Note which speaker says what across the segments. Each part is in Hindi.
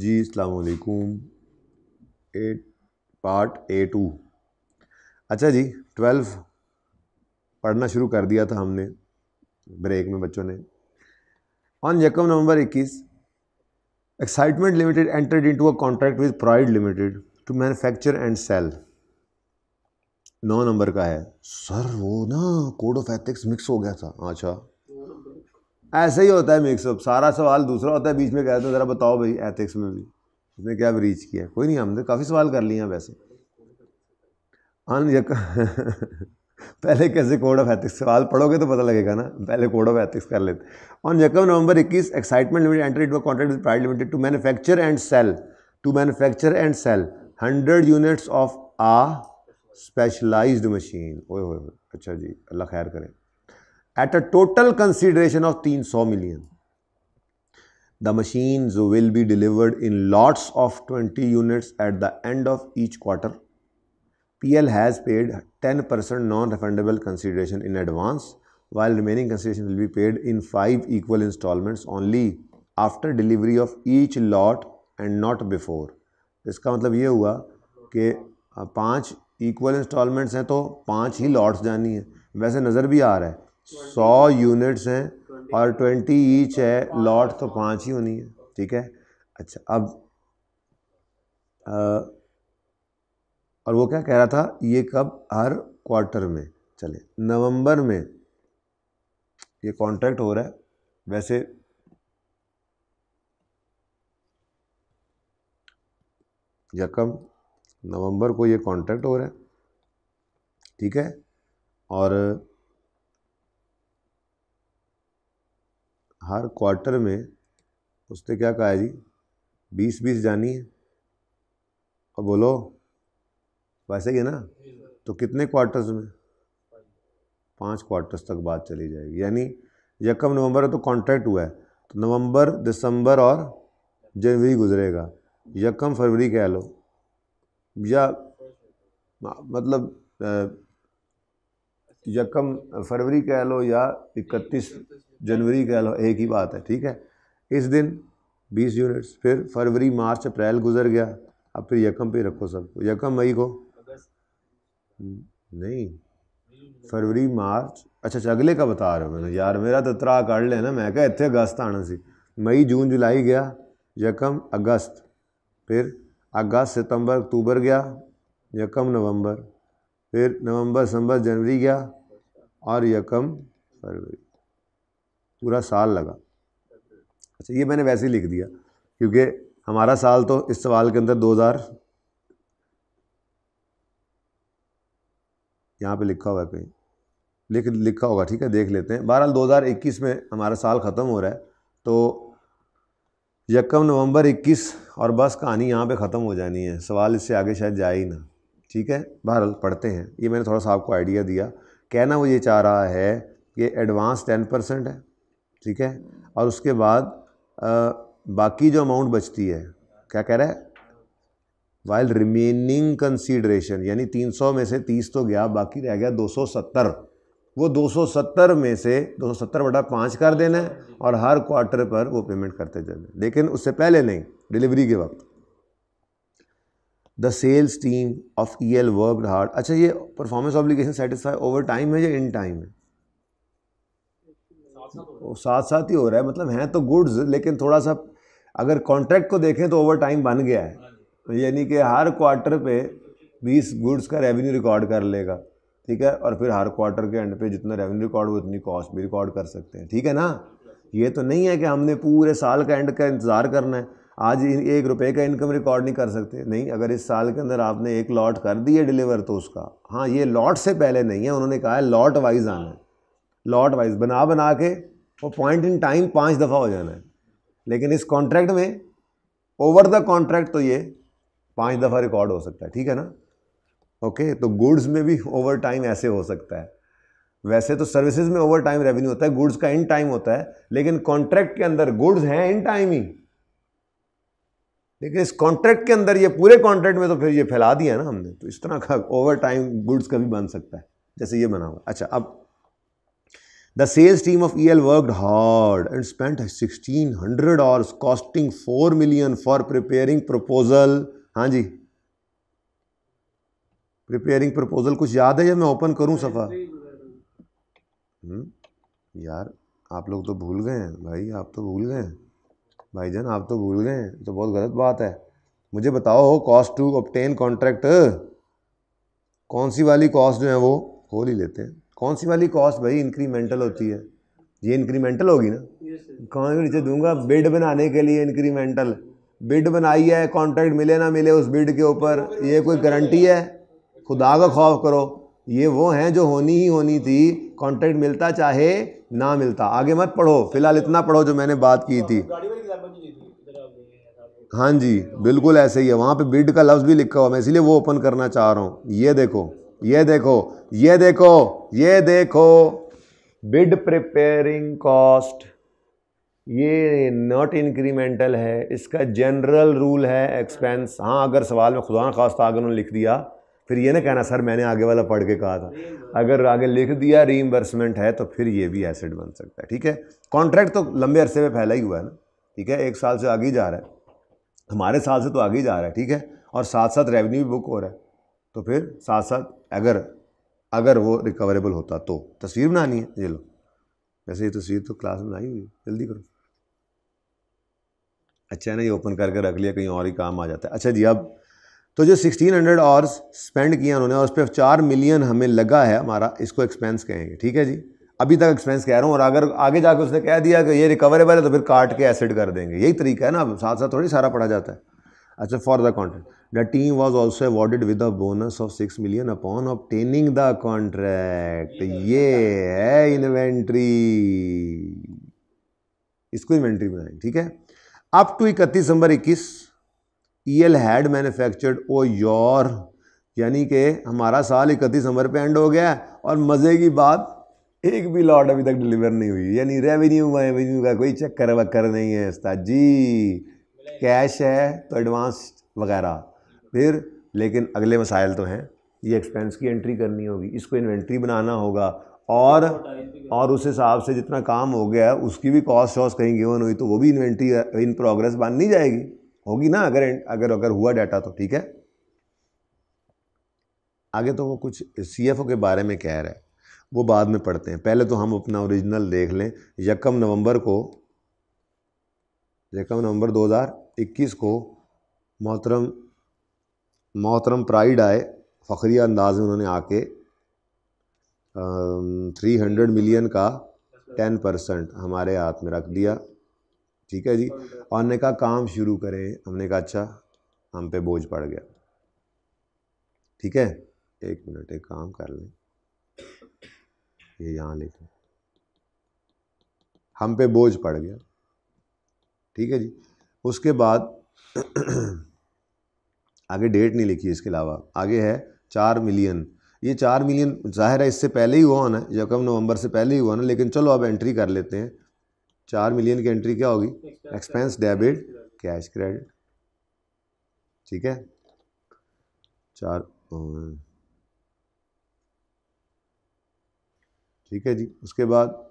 Speaker 1: Ji अलकुम A part A to अच्छा जी ट्वेल्व पढ़ना शुरू कर दिया था हमने ब्रेक में बच्चों ने ऑन यकम November 21 Excitement Limited entered into a contract with Pride Limited to manufacture and sell नौ नंबर का है सर वो ना कोड ऑफ एथिक्स मिक्स हो गया था अच्छा ऐसे ही होता है मिक्सअप सारा सवाल दूसरा होता है बीच में कहते हैं ज़रा बताओ भाई एथिक्स में भी उसने क्या ब्रीच किया कोई नहीं हमने काफ़ी सवाल कर लिए हैं वैसे अन हाँ, पहले कैसे कोड ऑफ एथिक्स सवाल पढ़ोगे तो पता लगेगा ना पहले कोड ऑफ एथिक्स कर लेते ऑन यकम नवंबर इक्कीस Excitement Limited enter it contract with Pride Limited to manufacture and sell to manufacture and sell hundred units of a specialised machine ओए होए अच्छा जी अल्लाह खैर करें at a total consideration of तीन सौ million the machine will be delivered in lots of twenty units at the end of each quarter L has paid ten percent non refundable consideration in advance while remaining consideration will be paid in five equal instalments only after delivery of each lot and not before इसका मतलब ये हुआ कि पाँच इक्वल इंस्टॉलमेंट्स हैं तो पाँच ही लॉट्स जानी हैं वैसे नज़र भी आ रहा है सौ यूनिट्स हैं और ट्वेंटी ईच है लॉट तो पाँच ही होनी है ठीक है अच्छा अब आ, और वो क्या कह रहा था ये कब हर क्वार्टर में चले नवंबर में ये कॉन्ट्रैक्ट हो रहा है वैसे यकम नवंबर को ये कॉन्ट्रैक्ट हो रहा है ठीक है और हर क्वार्टर में उसने क्या कहा है जी बीस बीस जानी है और बोलो वैसे ही है ना तो कितने क्वार्टर्स में पाँच क्वार्टर्स तक बात चली जाएगी यानी यकम नवंबर तो कॉन्ट्रैक्ट हुआ है तो नवंबर दिसंबर और जनवरी गुजरेगा यकम फरवरी कह लो या मतलब यकम फरवरी कह लो या इकतीस जनवरी कह लो एक ही बात है ठीक है इस दिन बीस यूनिट्स फिर फरवरी मार्च अप्रैल गुजर गया अब फिर यकम पे रखो सब यकम मई को नहीं फरवरी मार्च अच्छा अच्छा अगले का बता रहे हो मैंने यार मेरा तो त्रा कर लेना मैं क्या इतने अगस्त आना सी मई जून जुलाई गया यकम अगस्त फिर अगस्त सितंबर अक्टूबर गया यकम नवंबर फिर नवंबर दिसंबर जनवरी गया और यकम फरवरी पूरा साल लगा अच्छा ये मैंने वैसे ही लिख दिया क्योंकि हमारा साल तो इस सवाल के अंदर दो हज़ार यहाँ पर लिखा हुआ है कहीं लिख लिखा होगा ठीक है देख लेते हैं बहरहाल 2021 में हमारा साल ख़त्म हो रहा है तो यकम नवंबर 21 और बस कहानी यहाँ पे ख़त्म हो जानी है सवाल इससे आगे शायद जाए ही ना ठीक है बहरहाल पढ़ते हैं ये मैंने थोड़ा सा आपको आइडिया दिया कहना वो ये चाह रहा है कि एडवांस टेन परसेंट है ठीक है और उसके बाद आ, बाकी जो अमाउंट बचती है क्या कह रहा है वाइल रिमेनिंग कंसीडरेशन यानी 300 में से 30 तो गया बाकी रह गया 270 वो 270 में से 270 बटा पाँच कर देना है और हर क्वार्टर पर वो पेमेंट करते जाना लेकिन उससे पहले नहीं डिलीवरी के वक्त the sales team of E L work hard अच्छा ये performance obligation satisfy over time है या इन टाइम है वो साथ साथ ही हो रहा है मतलब हैं तो गुड्स लेकिन थोड़ा सा अगर कॉन्ट्रैक्ट को देखें तो ओवर टाइम बन गया है हाँ यानी कि हर क्वार्टर पे 20 गुड्स का रेवेन्यू रिकॉर्ड कर लेगा ठीक है और फिर हर क्वार्टर के एंड पे जितना रेवेन्यू रिकॉर्ड हो उतनी कॉस्ट भी रिकॉर्ड कर सकते हैं ठीक है ना ये तो नहीं है कि हमने पूरे साल का एंड का इंतज़ार करना है आज एक रुपए का इनकम रिकॉर्ड नहीं कर सकते नहीं अगर इस साल के अंदर आपने एक लॉट कर दिया है डिलीवर तो उसका हाँ ये लॉट से पहले नहीं है उन्होंने कहा है लॉट वाइज आना है लॉट वाइज बना बना के वो पॉइंट इन टाइम पांच दफ़ा हो जाना है लेकिन इस कॉन्ट्रैक्ट में ओवर द कॉन्ट्रैक्ट तो ये पांच दफ़ा रिकॉर्ड हो सकता है ठीक है ना ओके तो गुड्स में भी ओवर टाइम ऐसे हो सकता है वैसे तो सर्विसेज में ओवर टाइम रेवेन्यू होता है गुड्स का इन टाइम होता है लेकिन कॉन्ट्रैक्ट के अंदर गुड्स हैं इन टाइम ही लेकिन इस कॉन्ट्रैक्ट के अंदर ये पूरे कॉन्ट्रैक्ट में तो फिर ये फैला दिया ना हमने तो इस तरह का ओवर टाइम गुड्स का भी बन सकता है जैसे ये बना हुआ अच्छा अब The sales team of EL worked hard and spent 1600 hours costing 4 million for preparing proposal. हाँ जी प्रिपेयरिंग प्रपोजल कुछ याद है या मैं ओपन करूँ सफ़ा हम्म, यार आप लोग तो भूल गए हैं भाई आप तो भूल गए हैं जान आप तो भूल गए हैं तो बहुत गलत बात है मुझे बताओ कॉस्ट टू ऑप्टेन कॉन्ट्रैक्ट कौन सी वाली कॉस्ट जो है वो खोल ही लेते हैं कौन सी वाली कॉस्ट भाई इंक्रीमेंटल होती है ये इंक्रीमेंटल होगी ना कौन भी नीचे दूंगा बिड बनाने के लिए इंक्रीमेंटल बिड बनाई है कॉन्ट्रैक्ट मिले ना मिले उस बिड के ऊपर ये कोई गारंटी है खुदा का खौफ करो ये वो हैं जो होनी ही होनी थी कॉन्ट्रैक्ट मिलता चाहे ना मिलता आगे मत पढ़ो फिलहाल इतना पढ़ो जो मैंने बात की थी हाँ जी बिल्कुल ऐसे ही है वहाँ पे बिड का लफ्ज़ भी लिखा हुआ मैं इसीलिए वो ओपन करना चाह रहा हूँ ये देखो ये देखो ये देखो ये देखो बिड प्रिपेयरिंग कॉस्ट ये नॉट इंक्रीमेंटल है इसका जनरल रूल है एक्सपेंस हाँ अगर सवाल में खुदा खास्ता अगर उन्होंने लिख दिया फिर ये ना कहना सर मैंने आगे वाला पढ़ के कहा था अगर आगे लिख दिया री है तो फिर ये भी एसिड बन सकता है ठीक है कॉन्ट्रैक्ट तो लंबे अरसे में फैला ही हुआ है ना ठीक है एक साल से आगे ही जा रहा है हमारे साल से तो आगे ही जा रहा है ठीक है और साथ साथ रेवेन्यू भी बुक हो रहा है तो फिर साथ साथ अगर अगर वो रिकवरेबल होता तो तस्वीर बनानी है ये लो वैसे ये तस्वीर तो क्लास में आई हुई जल्दी करो अच्छा है ना ये ओपन करके रख लिया कहीं और ही काम आ जाता है अच्छा जी अब तो जो 1600 हंड्रेड आवर्स स्पेंड किया उन्होंने और उस पर चार मिलियन हमें लगा है हमारा इसको एक्सपेंस कहेंगे ठीक है जी अभी तक एक्सपेंस कह रहा हूँ और अगर आगे जाकर उसने कह दिया कि ये रिकवरेबल है तो फिर काट के एसिड कर देंगे यही तरीका है ना अब साथ साथ थोड़ी सारा पढ़ा जाता है अच्छा for the contract the team was also awarded with a bonus of 6 million upon obtaining the ये है इन्वेंट्री इसको इन्वेंट्री बनाए ठीक है अप टू इकतीस दिसंबर इक्कीस ई एल हैड मैन्युफैक्चर्ड ओ योर यानी कि हमारा साल इकतीस दिसंबर पे एंड हो गया और मज़े की बात एक भी लॉट अभी तक डिलीवर नहीं हुई यानी रेवेन्यू वेवेन्यू का कोई चक्कर वक्कर नहीं है उस्ताद जी कैश है तो एडवांस वगैरह फिर लेकिन अगले मसाइल तो हैं ये एक्सपेंस की एंट्री करनी होगी इसको इन्वेंट्री बनाना होगा और और उस हिसाब से जितना काम हो गया उसकी भी कॉस्ट वॉस्ट कहीं गिवन हुई तो वो भी इन्वेंट्री इन प्रोग्रेस बन नहीं जाएगी होगी ना अगर अगर अगर हुआ डाटा तो ठीक है आगे तो वो कुछ सी के बारे में कह रहा है वो बाद में पढ़ते हैं पहले तो हम अपना ओरिजिनल देख लें यकम नवंबर को यकम नवंबर हज़ार इक्कीस को मोहतरम मोहतरम प्राइड आए फ़खरिया अंदाज में उन्होंने आके थ्री हंड्रेड मिलियन का टेन परसेंट हमारे हाथ में रख दिया ठीक है जी और ने कहा काम शुरू करें हमने कहा अच्छा हम पे बोझ पड़ गया ठीक है एक मिनट एक काम कर लें ये यहाँ लिखें हम पे बोझ पड़ गया ठीक है जी उसके बाद आगे डेट नहीं लिखी इसके अलावा आगे है चार मिलियन ये चार मिलियन जाहिर है इससे पहले ही हुआ होना यकम नवंबर से पहले ही हुआ ना लेकिन चलो अब एंट्री कर लेते हैं चार मिलियन की एंट्री क्या होगी एक्सपेंस डेबिट कैश क्रेडिट ठीक है चार ठीक है जी उसके बाद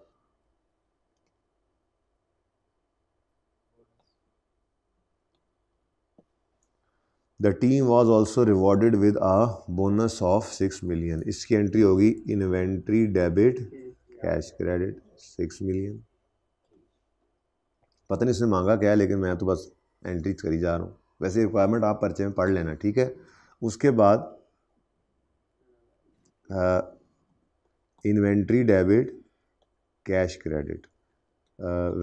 Speaker 1: the team was also rewarded with a bonus of six million इसकी एंट्री होगी inventory debit cash credit six million पता नहीं इसने मांगा क्या है लेकिन मैं तो बस एंट्री करी जा रहा हूँ वैसे रिक्वायरमेंट आप पर्चे में पढ़ लेना ठीक है उसके बाद इन्वेंट्री डेबिट कैश क्रेडिट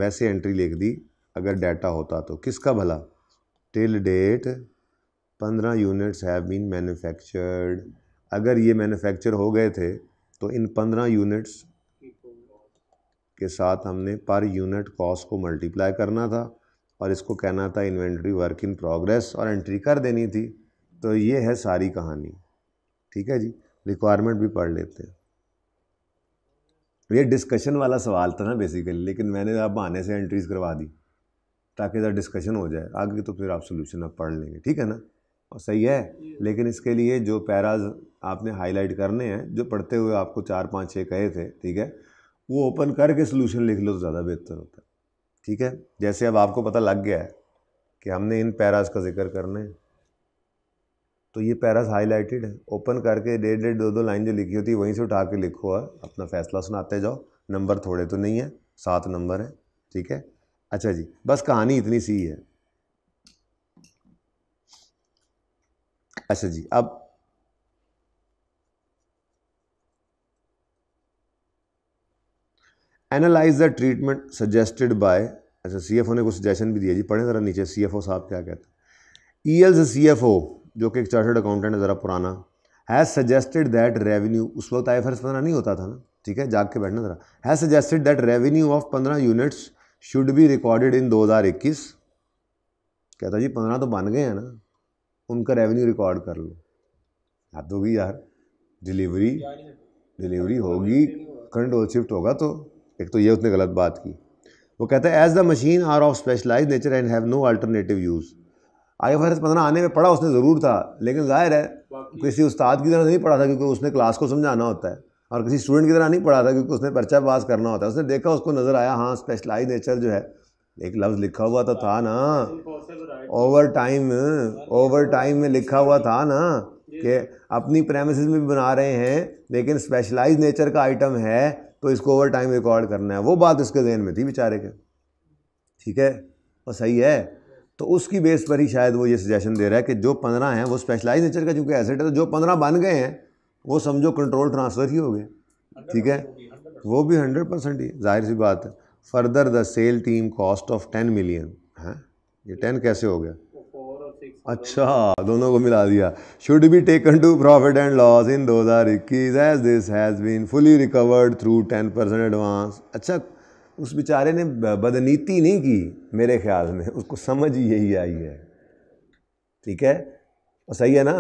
Speaker 1: वैसे एंट्री लिख दी अगर डाटा होता तो किसका भला टिल डेट पंद्रह यूनिट्स हैव बीन मैन्युफैक्चर्ड अगर ये मैन्युफैक्चर हो गए थे तो इन पंद्रह यूनिट्स के साथ हमने पर यूनिट कॉस्ट को मल्टीप्लाई करना था और इसको कहना था इन्वेंट्री वर्क इन प्रोग्रेस और एंट्री कर देनी थी तो ये है सारी कहानी ठीक है जी रिक्वायरमेंट भी पढ़ लेते हैं ये डिस्कशन वाला सवाल था ना बेसिकली लेकिन मैंने आप बहाने से एंट्रीज करवा दी ताकि ज़रा डिस्कशन हो जाए आगे तो फिर आप सोल्यूशन आप पढ़ लेंगे ठीक है ना और सही है लेकिन इसके लिए जो पैराज आपने हाईलाइट करने हैं जो पढ़ते हुए आपको चार पाँच छः कहे थे ठीक है वो ओपन करके सोल्यूशन लिख लो तो ज़्यादा बेहतर होता है ठीक है जैसे अब आपको पता लग गया है कि हमने इन पैराज का जिक्र करना है तो ये पैराज हाईलाइटेड है ओपन करके डेढ़ डेढ़ दो दो लाइन जो लिखी होती है वहीं से उठा के लिखो और अपना फैसला सुनाते जाओ नंबर थोड़े तो नहीं है सात नंबर हैं ठीक है अच्छा जी बस कहानी इतनी सी है अच्छा जी अब analyse the treatment suggested by अच्छा सीएफओ ने कुछ सजेशन भी दिया जी पढ़े ज़रा नीचे सीएफओ साहब क्या कहते हैं ई एल से सी जो कि एक चार्टर्ड अकाउंटेंट है ज़रा पुराना हैज़ सजेस्टेड दैट रेवेन्यू उस वक्त आई एफ पंद्रह नहीं होता था ना ठीक है जाग के बैठना ज़रा has suggested that revenue of पंद्रह units should be recorded in इक्कीस कहता जी पंद्रह तो बन गए हैं ना उनका रेवेन्यू रिकॉर्ड कर लो याद होगी यार डिलीवरी डिलीवरी होगी करंट और शिफ्ट होगा तो एक तो ये उसने गलत बात की वो कहता है as the machine are of specialise nature and have no alternative use I F S पंद्रह आने में पढ़ा उसने ज़रूर था लेकिन ज़ाहिर है किसी उस्ताद की तरह नहीं पढ़ा था क्योंकि उसने क्लास को समझाना होता है और किसी स्टूडेंट की तरह नहीं पढ़ा था क्योंकि उसने पर्चा पास करना होता है उसने देखा उसको नज़र आया हाँ स्पेशलाइज नेचर जो है एक लफ्ज़ लिखा हुआ तो था ना ओवर टाइम ओवर टाइम में लिखा हुआ था ना कि अपनी प्रेमिस में भी बना रहे हैं लेकिन स्पेशलाइज नेचर का आइटम है तो इसको ओवर टाइम रिकॉर्ड करना है वो बात उसके जहन में थी बेचारे के ठीक है और सही है तो उसकी बेस पर ही शायद वो ये सजेशन दे रहा है कि जो पंद्रह हैं वो स्पेशलाइज नेचर का चूँकि एसेट है तो जो पंद्रह बन गए हैं वो समझो कंट्रोल ट्रांसफ़र ही हो गए ठीक है वो भी हंड्रेड परसेंट ही जाहिर सी बात है further the sale team cost of ten million है ये टेन कैसे हो गया अच्छा दोनों को मिला दिया should be taken to profit and loss in दो हज़ार इक्कीस as this has been fully recovered through ten percent advance अच्छा उस बेचारे ने बदनीति नहीं की मेरे ख्याल में उसको समझ यही आई है ठीक है और सही है ना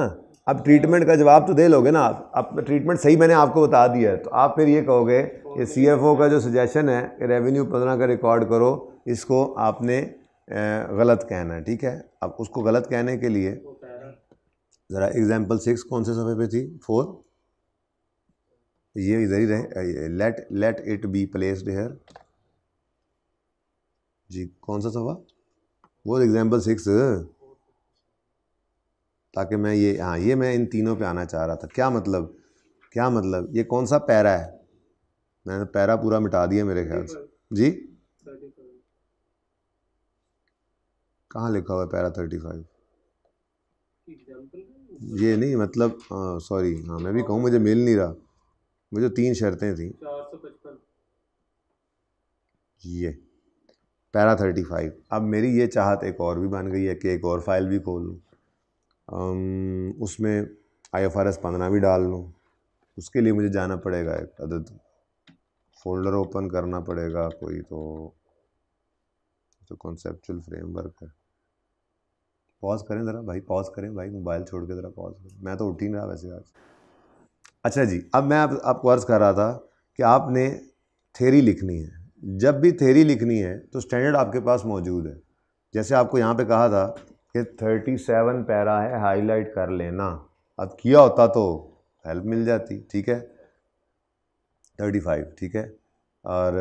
Speaker 1: अब ट्रीटमेंट का जवाब तो दे लोगे ना आप अब ट्रीटमेंट सही मैंने आपको बता दिया है तो आप फिर ये कहोगे कि सी का जो सजेशन है कि रेवेन्यू पंद्रह का रिकॉर्ड करो इसको आपने गलत कहना है ठीक है अब उसको गलत कहने के लिए ज़रा एग्जाम्पल सिक्स कौन से सफ़े पे थी फोर ये इधर ही रहे let let it be placed here जी कौन सा सफ़ा वो एग्जाम्पल सिक्स ताकि मैं ये हाँ ये मैं इन तीनों पे आना चाह रहा था क्या मतलब क्या मतलब ये कौन सा पैरा है मैंने पैरा पूरा मिटा दिया मेरे ख्याल से जी कहाँ लिखा हुआ है पैरा थर्टी फाइव ये नहीं मतलब सॉरी हाँ मैं भी कहूँ मुझे मिल नहीं रहा मुझे तीन शर्तें थी ये पैरा थर्टी फाइव अब मेरी ये चाहत एक और भी बन गई है कि एक और फाइल भी खोल लूँ उसमें आई एफ आर एस पंद्रह भी डाल लूँ उसके लिए मुझे जाना पड़ेगा एक अदद तो फोल्डर ओपन करना पड़ेगा कोई तो जो कॉन्सेप्चुअल फ्रेमवर्क है पॉज करें ज़रा भाई पॉज करें भाई मोबाइल छोड़ के ज़रा पॉज करें मैं तो उठ ही नहीं रहा वैसे आज अच्छा जी अब मैं आप, आपको अर्ज़ कर रहा था कि आपने थेरी लिखनी है जब भी थेरी लिखनी है तो स्टैंडर्ड आपके पास मौजूद है जैसे आपको यहाँ पे कहा था ये थर्टी सेवन पैरा है हाईलाइट कर लेना अब किया होता तो हेल्प मिल जाती ठीक है थर्टी फाइव ठीक है और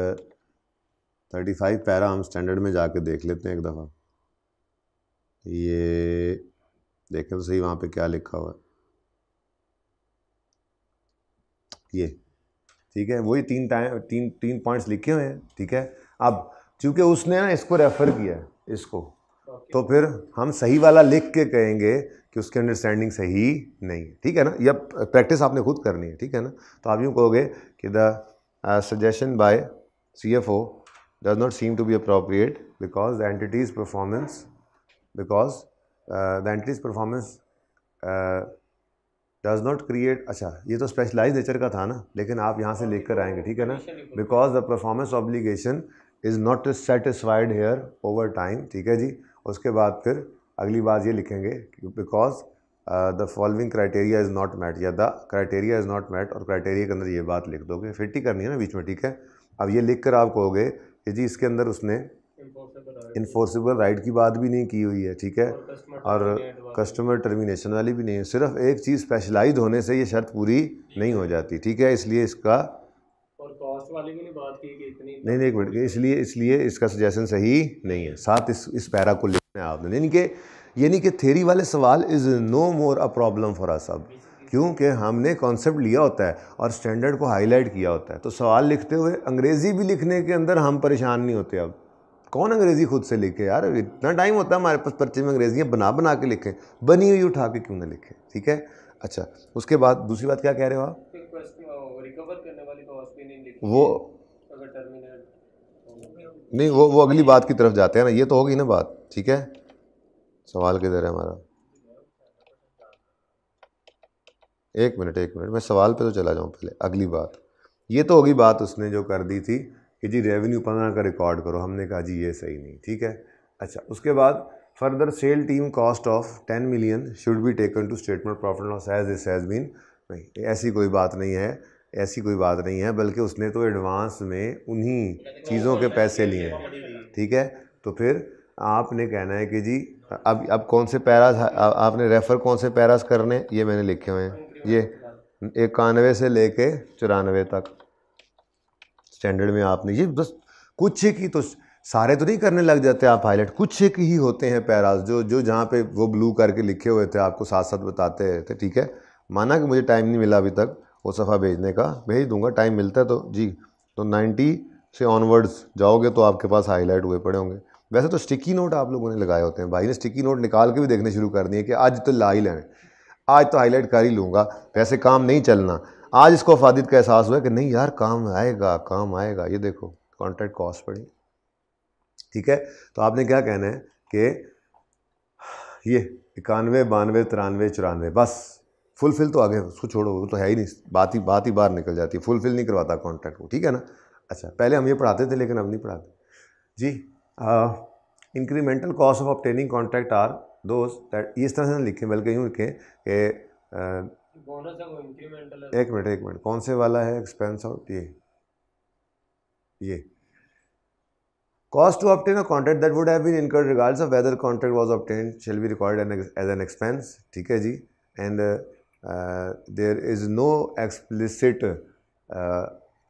Speaker 1: थर्टी फाइव पैरा हम स्टैंडर्ड में जाके देख लेते हैं एक दफ़ा ये देखें तो सही वहाँ पे क्या लिखा हुआ है ये ठीक है वही तीन टाइम तीन तीन पॉइंट्स लिखे हुए हैं ठीक है अब चूंकि उसने ना इसको रेफ़र किया है इसको तो फिर हम सही वाला लिख के कहेंगे कि उसकी अंडरस्टैंडिंग सही नहीं है ठीक है ना या प्रैक्टिस आपने खुद करनी है ठीक है ना तो आप यूँ कहोगे कि the suggestion by C F O does not seem to be appropriate because the entity's performance because the entity's performance does not create अच्छा ये तो स्पेशलाइज नेचर का था ना लेकिन आप यहाँ से लेकर आएंगे ठीक है ना because the performance obligation is not satisfied here over time ठीक है जी उसके बाद फिर अगली बात ये लिखेंगे because the following criteria is not met या the criteria is not met और क्राइटेरिया के अंदर ये बात लिख दोगे फिट ही करनी है ना बीच में ठीक है अब ये लिख कर आप कहोगे कि जी इसके अंदर उसने इन्फोर्सेबल राइट की बात भी नहीं की हुई है ठीक है और कस्टमर टर्मिनेशन वाली भी नहीं है सिर्फ एक चीज़ स्पेशलाइज होने से ये शर्त पूरी नहीं हो जाती ठीक है इसलिए इसका वाले की बात की इतनी नहीं नहीं एक मिनट इसलिए इसलिए इसका सजेशन सही नहीं है साथ इस इस पैरा को लिखना है आपने यानी कि यानी कि थेरी वाले सवाल is no more a problem for us अब क्योंकि हमने कॉन्सेप्ट लिया होता है और स्टैंडर्ड को हाईलाइट किया होता है तो सवाल लिखते हुए अंग्रेज़ी भी लिखने के अंदर हम परेशान नहीं होते अब कौन अंग्रेज़ी खुद से लिखे यार इतना टाइम होता है हमारे पास पर्चे में अंग्रेजियाँ बना बना के लिखें बनी हुई उठा के क्यों ना लिखें ठीक है अच्छा उसके बाद दूसरी बात क्या कह रहे हो आप वो नहीं वो वो अगली बात की तरफ जाते हैं ना ये तो होगी ना बात ठीक है सवाल किधर है हमारा एक मिनट एक मिनट मैं सवाल पे तो चला जाऊँ पहले अगली बात ये तो होगी बात उसने जो कर दी थी कि जी रेवेन्यू पंद्रह का रिकॉर्ड करो हमने कहा जी ये सही नहीं ठीक है अच्छा उसके बाद further sale team cost of ten million should be taken to statement profit loss as this has been नहीं ऐसी कोई बात नहीं है ऐसी कोई बात नहीं है बल्कि उसने तो एडवांस में उन्हीं चीज़ों के पैसे लिए हैं ठीक है तो फिर आपने कहना है कि जी अब अब कौन से पैरास आपने रेफ़र कौन से पैरास करने ये मैंने लिखे हुए हैं ये इक्यानवे से ले कर चौरानवे तक स्टैंडर्ड में आपने ये बस कुछ एक ही तो सारे तो नहीं करने लग जाते आप हाईलाइट कुछ एक ही होते हैं पैराज जो जो जहाँ पे वो ब्लू करके लिखे हुए थे आपको साथ साथ बताते थे ठीक है माना कि मुझे टाइम नहीं मिला अभी तक वो सफ़ा भेजने का भेज दूंगा टाइम मिलता है तो जी तो नाइन्टी से ऑनवर्ड्स जाओगे तो आपके पास हाईलाइट हुए पड़े होंगे वैसे तो स्टिकी नोट आप लोगों ने लगाए होते हैं भाई ने स्टिकी नोट निकाल के भी देखने शुरू कर दिए कि आज तो ला ही लेने आज तो हाईलाइट कर ही लूँगा वैसे काम नहीं चलना आज इसको अफादित का एहसास हुआ कि नहीं यार काम आएगा काम आएगा ये देखो कॉन्ट्रैक्ट कॉस्ट पड़ी ठीक है तो आपने क्या कहना है कि ये इक्यानवे बानवे तिरानवे चौरानवे बस फुलफिल तो आगे उसको छोड़ो वो तो है ही नहीं बात ही बात ही बाहर निकल जाती है फुलफिल नहीं करवाता कॉन्ट्रैक्ट को ठीक है ना अच्छा पहले हम ये पढ़ाते थे लेकिन अब नहीं पढ़ाते जी incremental cost of obtaining contract are दोस्त दैट इस तरह से लिखें बल्कि यूँ लिखें कि एक मिनट एक मिनट कौन से वाला है एक्सपेंस आउट ये ये cost to obtain a contract that would have been incurred regards of whether contract was obtain shall be record as an expense ठीक है जी and Uh, there is no explicit uh,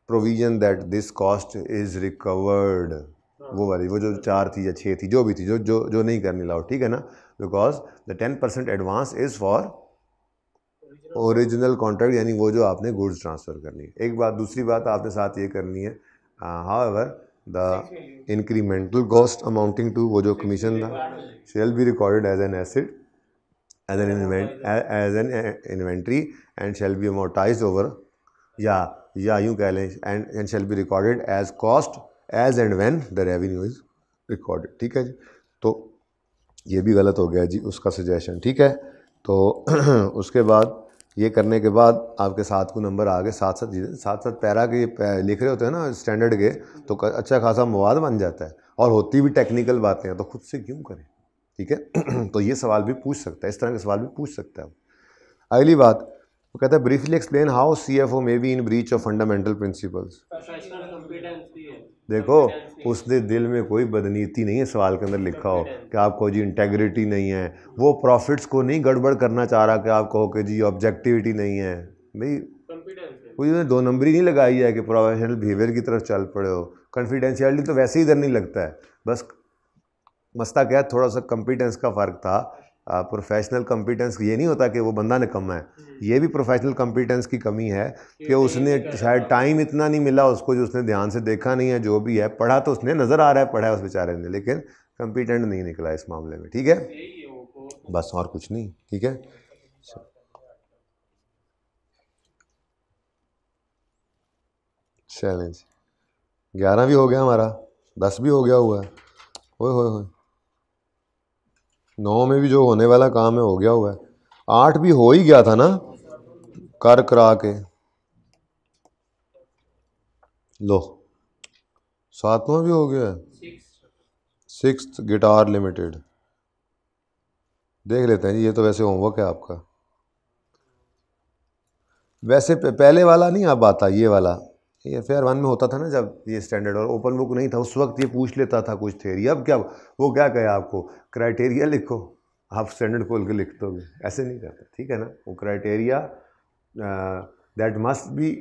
Speaker 1: provision that this cost is recovered हाँ। वो वाली वो जो चार थी या छः थी जो भी थी जो जो जो नहीं करने लाओ ठीक है ना because the ten percent advance is for original contract यानी वो जो आपने गुड्स ट्रांसफ़र करनी है एक बात दूसरी बात आपने साथ ये करनी है however the incremental cost amounting to वो जो कमीशन था shall be recorded as an asset as an as an an and shall be be over या या यूँ कह लें and and shall be recorded as cost as and when the revenue is recorded ठीक है जी तो ये भी गलत हो गया जी उसका सजेशन ठीक है तो उसके बाद ये करने के बाद आपके साथ को नंबर आ गए साथ साथ साथ साथ पैरा के लिख रहे होते हैं ना स्टैंडर्ड के तो अच्छा खासा मवाद बन जाता है और होती भी टेक्निकल बातें हैं तो खुद से क्यों करें ठीक है तो ये सवाल भी पूछ सकता है इस तरह के सवाल भी पूछ सकता है अगली बात वो कहता है briefly explain how C F O may be in breach of fundamental principles देखो उसने दिल में कोई बदनीति नहीं है सवाल के अंदर लिखा हो कि आपको जी इंटेग्रिटी नहीं है वो प्रॉफिट्स को नहीं गड़बड़ करना चाह रहा कि आप कहो कि जी ऑब्जेक्टिविटी नहीं है भाई कोई उसने दो नंबरी नहीं लगाई है कि प्रोफेशनल बिहेवियर की तरफ चल पड़े हो कॉन्फिडेंशियलिटी तो वैसे ही इधर नहीं लगता है बस मस्ता क्या थोड़ा सा कॉम्पिटेंस का फ़र्क था प्रोफेशनल कॉम्पिटेंस ये नहीं होता कि वो बंदा निकम है हम्म। ये भी प्रोफेशनल कॉम्पिटेंस की कमी है कि उसने शायद टाइम इतना नहीं मिला उसको जो उसने ध्यान से देखा नहीं है जो भी है पढ़ा तो उसने नज़र आ रहा है पढ़ा है उस बेचारे ने लेकिन कम्पिटेंट नहीं निकला इस मामले में ठीक है तो। बस और कुछ नहीं ठीक है चैलेंज ग्यारह भी हो गया हमारा दस भी हो गया हुआ है ओ हो नौ में भी जो होने वाला काम है हो गया हुआ है आठ भी हो ही गया था ना कर करा के लो सातवा भी हो गया है सिक्स गिटार लिमिटेड देख लेते हैं जी ये तो वैसे होमवर्क है आपका वैसे पहले वाला नहीं आप आता ये वाला ये एफ वन में होता था ना जब ये स्टैंडर्ड और ओपन बुक नहीं था उस वक्त ये पूछ लेता था कुछ थेरी अब क्या वो क्या कहे आपको क्राइटेरिया लिखो आप स्टैंडर्ड खोल के लिख दोगे ऐसे नहीं करता ठीक है ना वो criteria that must be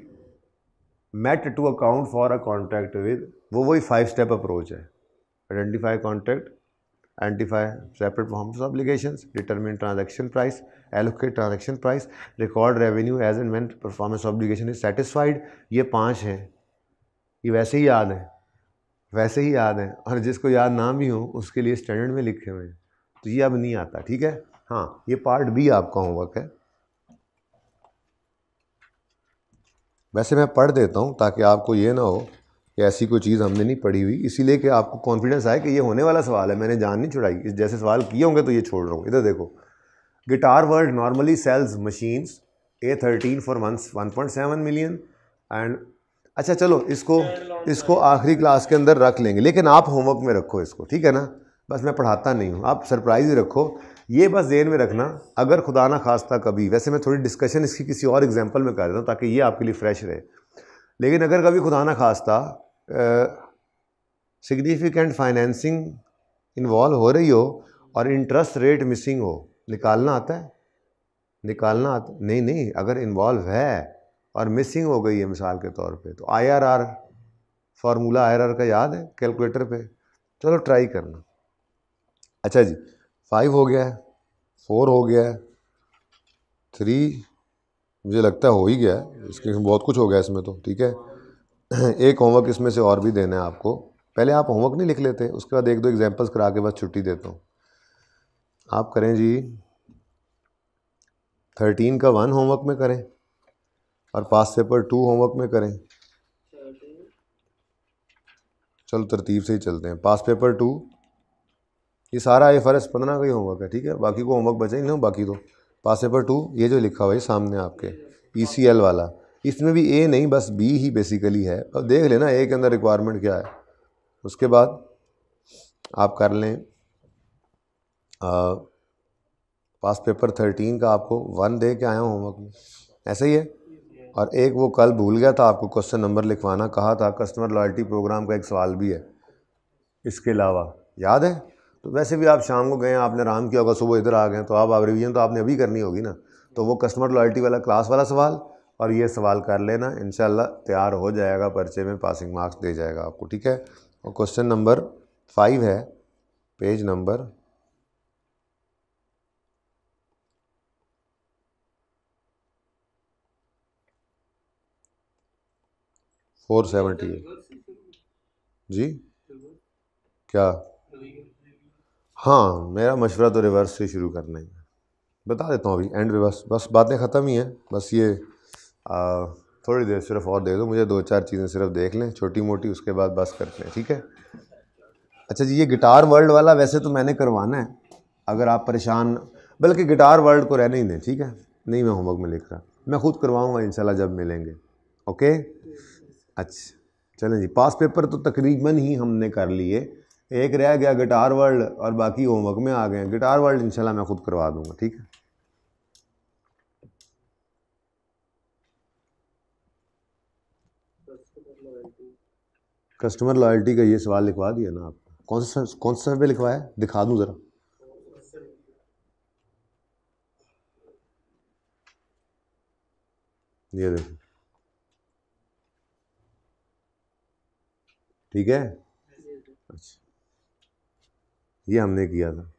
Speaker 1: met to account for a contract with वो वही फाइव स्टेप अप्रोच है identify contract identify separate forms of obligations, determine transaction price, allocate transaction price, record revenue as and when performance obligation is satisfied. ye panch hai ye waise hi yaad hai waise hi yaad hai aur jisko yaad na bhi ho uske liye standard mein likhe hue hain to ye ab nahi aata theek hai ha ye part b aapka homework hai वैसे मैं पढ़ देता हूँ ताकि आपको ये ना हो ऐसी कोई चीज़ हमने नहीं पढ़ी हुई इसीलिए कि आपको कॉन्फिडेंस आए कि ये होने वाला सवाल है मैंने जान नहीं छुड़ाई इस जैसे सवाल किए होंगे तो ये छोड़ रहा हूँ इधर देखो Guitar World normally sells machines a thirteen for months one point seven million and अच्छा चलो इसको इसको आखिरी क्लास के अंदर रख लेंगे लेकिन आप होमवर्क में रखो इसको ठीक है ना बस मैं पढ़ाता नहीं हूँ आप सरप्राइज ही रखो ये बस जेन में रखना अगर खुदा ना खास्ता कभी वैसे मैं थोड़ी डिस्कशन इसकी किसी और एग्जाम्पल में कर देता हूँ ताकि ये आपके लिए फ्रेश रहे लेकिन अगर कभी खुदा ना खास्ता सिग्निफिकेंट फाइनेंसिंग इन्वॉल्व हो रही हो और इंटरेस्ट रेट मिसिंग हो निकालना आता है निकालना आता नहीं नहीं अगर इन्वॉल्व है और मिसिंग हो गई है मिसाल के तौर पे तो आईआरआर फार्मूला आईआरआर का याद है कैलकुलेटर पे चलो ट्राई करना अच्छा जी फाइव हो गया है फोर हो गया है थ्री मुझे लगता है हो ही गया है इसके बहुत कुछ हो गया इसमें तो ठीक है एक होमवर्क इसमें से और भी देना है आपको पहले आप होमवर्क नहीं लिख लेते उसके बाद एक दो एग्जाम्पल्स करा के बाद छुट्टी देता हूँ आप करें जी थर्टीन का वन होमवर्क में करें और पास पेपर टू होमवर्क में करें चलो तरतीब से ही चलते हैं पास पेपर टू ये सारा आई फर्स पंद्रह का ही होमवर्क है ठीक है बाकी को होमवर्क बचा ही नहीं हो बाकी तो पास पेपर टू ये जो लिखा हुआ है सामने आपके ई e वाला इसमें भी ए नहीं बस बी ही बेसिकली है अब तो देख लेना ए के अंदर रिक्वायरमेंट क्या है उसके बाद आप कर लें पास पेपर थर्टीन का आपको वन दे के आया होमवर्क में ऐसा ही है और एक वो कल भूल गया था आपको क्वेश्चन नंबर लिखवाना कहा था कस्टमर लॉयल्टी प्रोग्राम का एक सवाल भी है इसके अलावा याद है तो वैसे भी आप शाम को गए आपने आराम किया होगा सुबह इधर आ गए तो आप आप रिवीजन तो आपने अभी करनी होगी ना तो वो कस्टमर लॉयल्टी वाला क्लास वाला सवाल और ये सवाल कर लेना इन तैयार हो जाएगा पर्चे में पासिंग मार्क्स दे जाएगा आपको ठीक है और क्वेश्चन नंबर फाइव है पेज नंबर फोर सेवेंटी जी क्या हाँ मेरा मशवरा तो रिवर्स से शुरू ही है बता देता हूँ अभी एंड रिवर्स बस बातें ख़त्म ही हैं बस ये थोड़ी देर सिर्फ और दे दो मुझे दो चार चीज़ें सिर्फ देख लें छोटी मोटी उसके बाद बस करते हैं ठीक है अच्छा जी ये गिटार वर्ल्ड वाला वैसे तो मैंने करवाना है अगर आप परेशान बल्कि गिटार वर्ल्ड को रहने ही दें ठीक है नहीं मैं होमवर्क में लिख रहा मैं खुद करवाऊँगा इन जब मिलेंगे ओके अच्छा चलें जी पास पेपर तो तकरीबन ही हमने कर लिए एक रह गया गिटार वर्ल्ड और बाकी होमवर्क में आ गए गिटार वर्ल्ड इंशाल्लाह मैं खुद करवा दूँगा ठीक है कस्टमर लॉयल्टी का ये सवाल लिखवा दिया ना आपने कौन सा कौन सा पे लिखवाया दिखा दूँ ज़रा ये देखो ठीक है अच्छा ये हमने किया था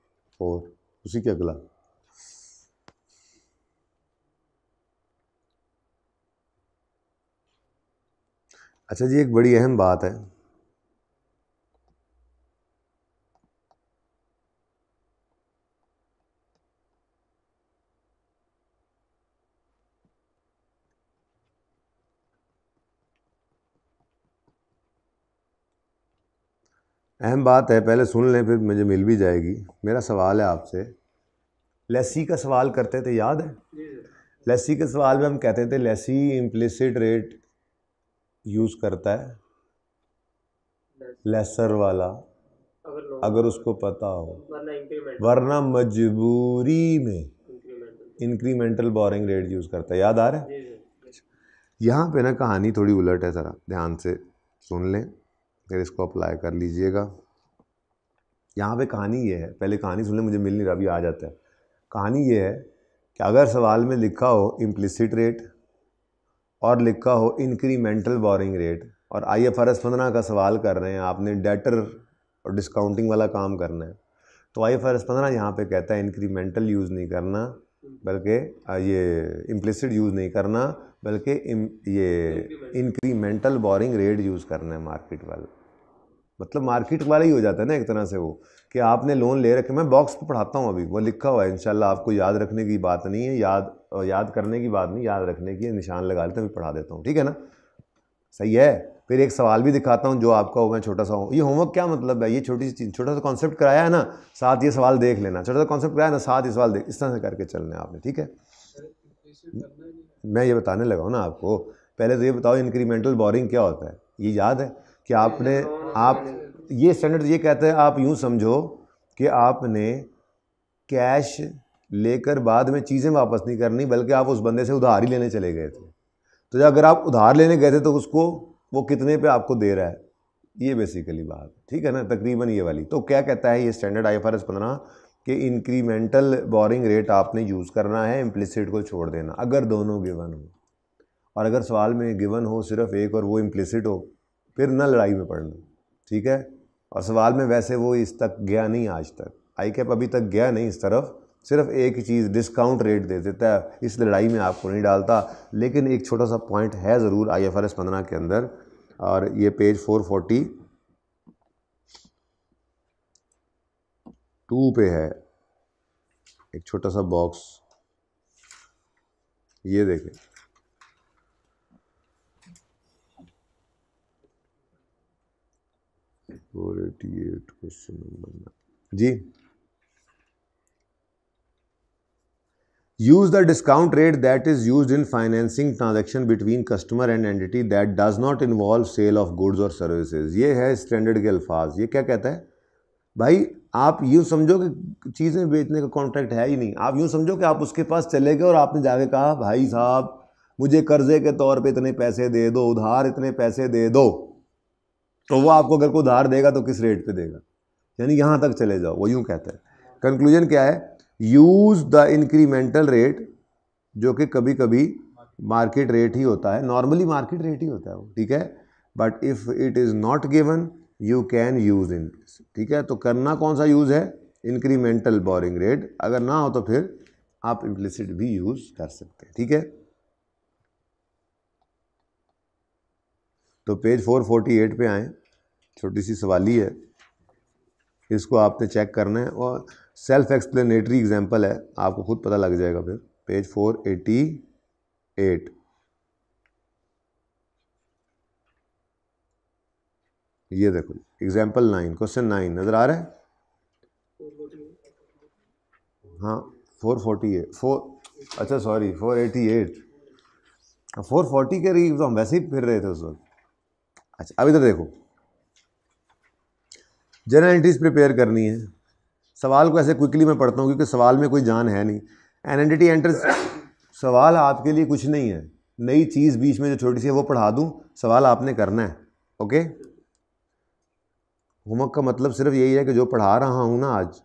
Speaker 1: और उसी के अगला अच्छा जी एक बड़ी अहम बात है अहम बात है पहले सुन लें फिर मुझे मिल भी जाएगी मेरा सवाल है आपसे लेसी का सवाल करते थे याद है लेसी के सवाल में हम कहते थे लेसी इम्प्लिसिट रेट यूज़ करता है लेसर वाला अगर उसको पता हो वरना मजबूरी में इंक्रीमेंटल बोरिंग रेट यूज़ करता है याद आ रहा है यहाँ पे ना कहानी थोड़ी उलट है ज़रा ध्यान से सुन लें फिर इसको अप्लाई कर लीजिएगा यहाँ पे कहानी ये है पहले कहानी सुनने मुझे मिल नहीं रहा अभी आ जाता है कहानी ये है कि अगर सवाल में लिखा हो इम्प्लिसिट रेट और लिखा हो इंक्रीमेंटल बोरिंग रेट और आई एफ आर एस पंद्रह का सवाल कर रहे हैं आपने डेटर और डिस्काउंटिंग वाला काम करना है तो आई एफ आर एस पंद्रह यहाँ पर कहता है इंक्रीमेंटल यूज़ नहीं करना बल्कि ये इम्प्लिसिट यूज़ नहीं करना बल्कि ये इंक्रीमेंटल बोरिंग रेट यूज़ करना है मार्केट वाला मतलब मार्केट वाला ही हो जाता है ना एक तरह से वो कि आपने लोन ले रखे मैं बॉक्स पे पढ़ाता हूँ अभी वो लिखा हुआ है इंशाल्लाह आपको याद रखने की बात नहीं है याद याद करने की बात नहीं याद रखने की निशान लगा लेते हैं पढ़ा देता हूँ ठीक है ना सही है फिर एक सवाल भी दिखाता हूँ जो आपका होगा छोटा सा हो ये होमवर्क क्या मतलब है ये छोटी सी चीज़ छोटा सा कॉन्सेप्ट कराया है ना साथ ये सवाल देख लेना छोटा सा कॉन्सेप्ट कराया ना साथ ये सवाल देख इस तरह से करके चलना है आपने ठीक है मैं ये बताने लगा हूँ ना आपको पहले तो ये बताओ इंक्रीमेंटल बोरिंग क्या होता है ये याद है कि आपने आप ये स्टैंडर्ड ये कहते हैं आप यूँ समझो कि आपने कैश लेकर बाद में चीज़ें वापस नहीं करनी बल्कि आप उस बंदे से उधार ही लेने चले गए थे तो अगर आप उधार लेने गए थे तो उसको वो कितने पे आपको दे रहा है ये बेसिकली बात ठीक है ना तकरीबन ये वाली तो क्या कहता है ये standard I F R S पंद्रह कि इंक्रीमेंटल बोरिंग रेट आपने यूज़ करना है इम्प्लिसिट को छोड़ देना अगर दोनों गिवन हो और अगर सवाल में गिवन हो सिर्फ एक और वो इम्प्लिसिट हो फिर ना लड़ाई में पढ़ना ठीक है और सवाल में वैसे वो इस तक गया नहीं आज तक आई कैप अभी तक गया नहीं इस तरफ सिर्फ एक ही चीज़ डिस्काउंट रेट दे देता है इस लड़ाई में आपको नहीं डालता लेकिन एक छोटा सा पॉइंट है ज़रूर आई एफ आर एस पंद्रह के अंदर और ये पेज फोर फोर्टी टू पे है एक छोटा सा बॉक्स ये देखें four eighty eight question number जी use the discount rate that is use in financing transaction between customer and entity that does not involve sale of goods और सर्विसेज ये है स्टैंडर्ड के अल्फाज ये क्या कहता है भाई आप यूँ समझो कि चीज़ें बेचने का कॉन्ट्रैक्ट है ही नहीं आप यूँ समझो कि आप उसके पास चले गए और आपने जाके कहा भाई साहब मुझे कर्जे के तौर पे इतने पैसे दे दो उधार इतने पैसे दे दो तो वो आपको अगर कोई उधार देगा तो किस रेट पे देगा यानी यहाँ तक चले जाओ वो यूँ कहते हैं कंक्लूजन क्या है यूज़ द इंक्रीमेंटल रेट जो कि कभी कभी मार्केट रेट ही होता है नॉर्मली मार्केट रेट ही होता है वो ठीक है but if it is not given you can use in ठीक है तो करना कौन सा यूज़ है इंक्रीमेंटल बोरिंग रेट अगर ना हो तो फिर आप इम्प्लिसिट भी यूज़ कर सकते हैं ठीक है तो पेज 448 पे आए छोटी सी सवाली है इसको आपने चेक करना है और सेल्फ एक्सप्लेनेटरी एग्जाम्पल है आपको खुद पता लग जाएगा फिर पेज 488 ये देखो एग्जाम्पल नाइन क्वेश्चन नाइन नज़र आ रहा है हाँ फोर फोर्टी एट फोर अच्छा sorry four eighty eight four forty के रही तो हम वैसे ही फिर रहे थे उस वक्त अच्छा अब इधर देखो जनरल एंट्रीज प्रिपेयर करनी है सवाल को ऐसे क्विकली मैं पढ़ता हूँ क्योंकि सवाल में कोई जान है नहीं एन टी एंट्रेंस सवाल आपके लिए कुछ नहीं है नई चीज़ बीच में जो छोटी सी है वो पढ़ा दूँ सवाल आपने करना है ओके होमवर्क का मतलब सिर्फ यही है कि जो पढ़ा रहा हूँ ना आज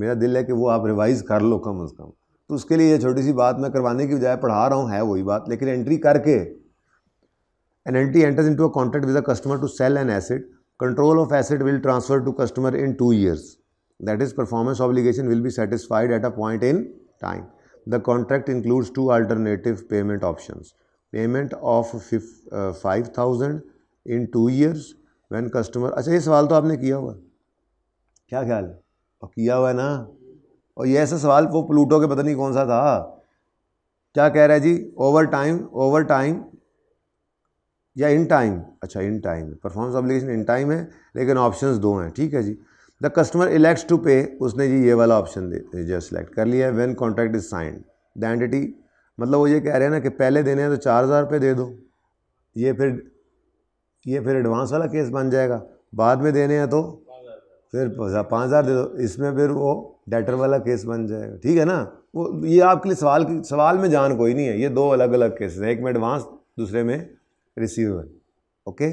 Speaker 1: मेरा दिल है कि वो आप रिवाइज़ कर लो कम अज़ कम तो उसके लिए ये छोटी सी बात मैं करवाने की बजाय पढ़ा रहा हूँ है वही बात लेकिन एंट्री करके an entry enters into a contract with a customer to sell an acid control of acid will transfer to customer in two years that is performance obligation will be satisfied at a point in time the contract includes two alternative payment option payment of five thousand in two years when customer अच्छा ये सवाल तो आपने किया हुआ क्या ख्याल है और किया हुआ है ना और ये ऐसा सवाल वो प्लूटो के पता नहीं कौन सा था क्या कह रहा है जी ओवर टाइम ओवर टाइम या इन टाइम अच्छा in time performance obligation in time है लेकिन ऑप्शंस दो हैं ठीक है जी the customer elects to pay उसने जी ये वाला ऑप्शन जो सिलेक्ट कर लिया है when contract is signed the मतलब वो ये कह रहे हैं ना कि पहले देने हैं तो चार हज़ार रुपये दे दो ये फिर ये फिर एडवांस वाला केस बन जाएगा बाद में देने हैं तो फिर पाँच हज़ार दे दो इसमें फिर वो डेटर वाला केस बन जाएगा ठीक है ना वो ये आपके लिए सवाल की सवाल में जान कोई नहीं है ये दो अलग अलग केस हैं एक में एडवांस दूसरे में रिसीवेबल ओके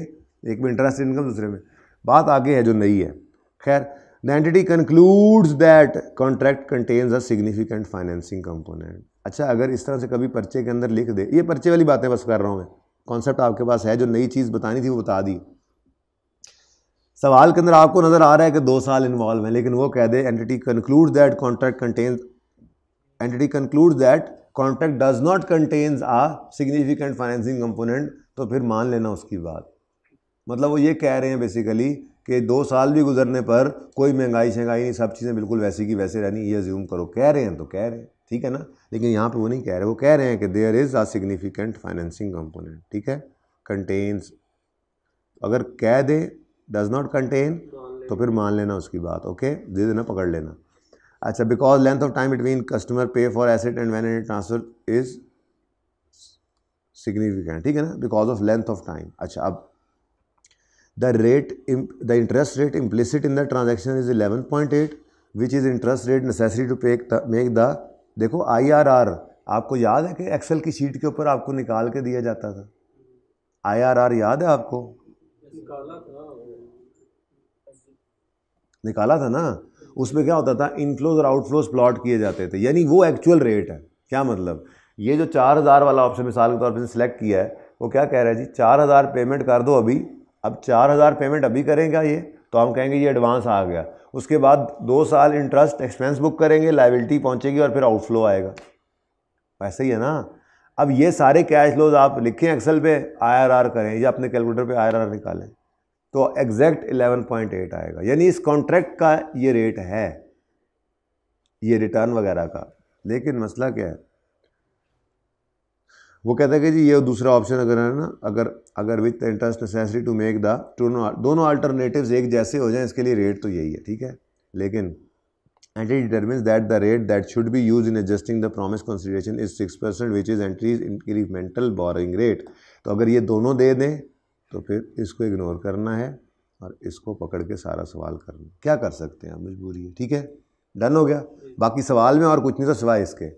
Speaker 1: एक में इंटरेस्ट इनकम दूसरे में बात आगे है जो नई है खैर the entity concludes that contract contains a significant financing component अच्छा अगर इस तरह से कभी पर्चे के अंदर लिख दे ये पर्चे वाली बातें बस कर रहा हूँ मैं कॉन्सेप्ट आपके पास है जो नई चीज़ बतानी थी वो बता दी सवाल के अंदर आपको नज़र आ रहा है कि दो साल इन्वॉल्व हैं लेकिन वो कह दे entity conclude that contract contain entity conclude that contract does not contains a significant financing component तो फिर मान लेना उसकी बात मतलब वो ये कह रहे हैं बेसिकली कि दो साल भी गुजरने पर कोई महंगाई शहंगाई नहीं सब चीज़ें बिल्कुल वैसी की वैसे रहनी ये ज्यूम करो कह रहे हैं तो कह रहे हैं ठीक है ना लेकिन यहाँ पे वो नहीं कह रहे वो कह रहे हैं कि there is a significant financing component ठीक है कंटेन्स अगर कह दे डज नॉट कंटेन तो फिर मान लेना उसकी बात ओके दे देना पकड़ लेना अच्छा because length of time between customer pay for asset and when and transfer is significant ठीक है ना because of length of time अच्छा अब the rate the interest rate implicit in the transaction is eleven point eight which is interest rate necessary to pay make the देखो आईआरआर आपको याद है कि एक्सेल की शीट के ऊपर आपको निकाल के दिया जाता था आईआरआर याद है आपको निकाला था निकाला था ना उसमें क्या होता था इनफ्लोज और आउटफ्लोज प्लॉट किए जाते थे यानी वो एक्चुअल रेट है क्या मतलब ये जो चार हज़ार वाला ऑप्शन मिसाल के तौर पर सिलेक्ट किया है वो क्या कह रहा है जी चार हज़ार पेमेंट कर दो अभी अब चार हज़ार पेमेंट अभी करेंगे ये तो हम कहेंगे ये एडवांस आ गया उसके बाद दो साल इंटरेस्ट एक्सपेंस बुक करेंगे लाइबिलिटी पहुंचेगी और फिर आउटफ्लो आएगा वैसे ही है ना अब ये सारे कैश लोज आप लिखें एक्सेल पे आईआरआर करें या अपने कैलकुलेटर पे आईआरआर निकालें तो एग्जैक्ट 11.8 आएगा यानी इस कॉन्ट्रैक्ट का ये रेट है ये रिटर्न वगैरह का लेकिन मसला क्या है वो कहता है कि जी ये दूसरा ऑप्शन अगर है ना अगर अगर with interest necessary to make the दोनों दोनों अल्टरनेटिव एक जैसे हो जाएं इसके लिए रेट तो यही है ठीक है लेकिन determines that the rate that should be use in adjusting the promise consideration is six percent which is entry's incremental borrowing rate तो अगर ये दोनों दे दें तो फिर इसको इग्नोर करना है और इसको पकड़ के सारा सवाल करना क्या कर सकते हैं मजबूरी है ठीक है डन हो गया बाकी सवाल में और कुछ नहीं था तो सिवाय इसके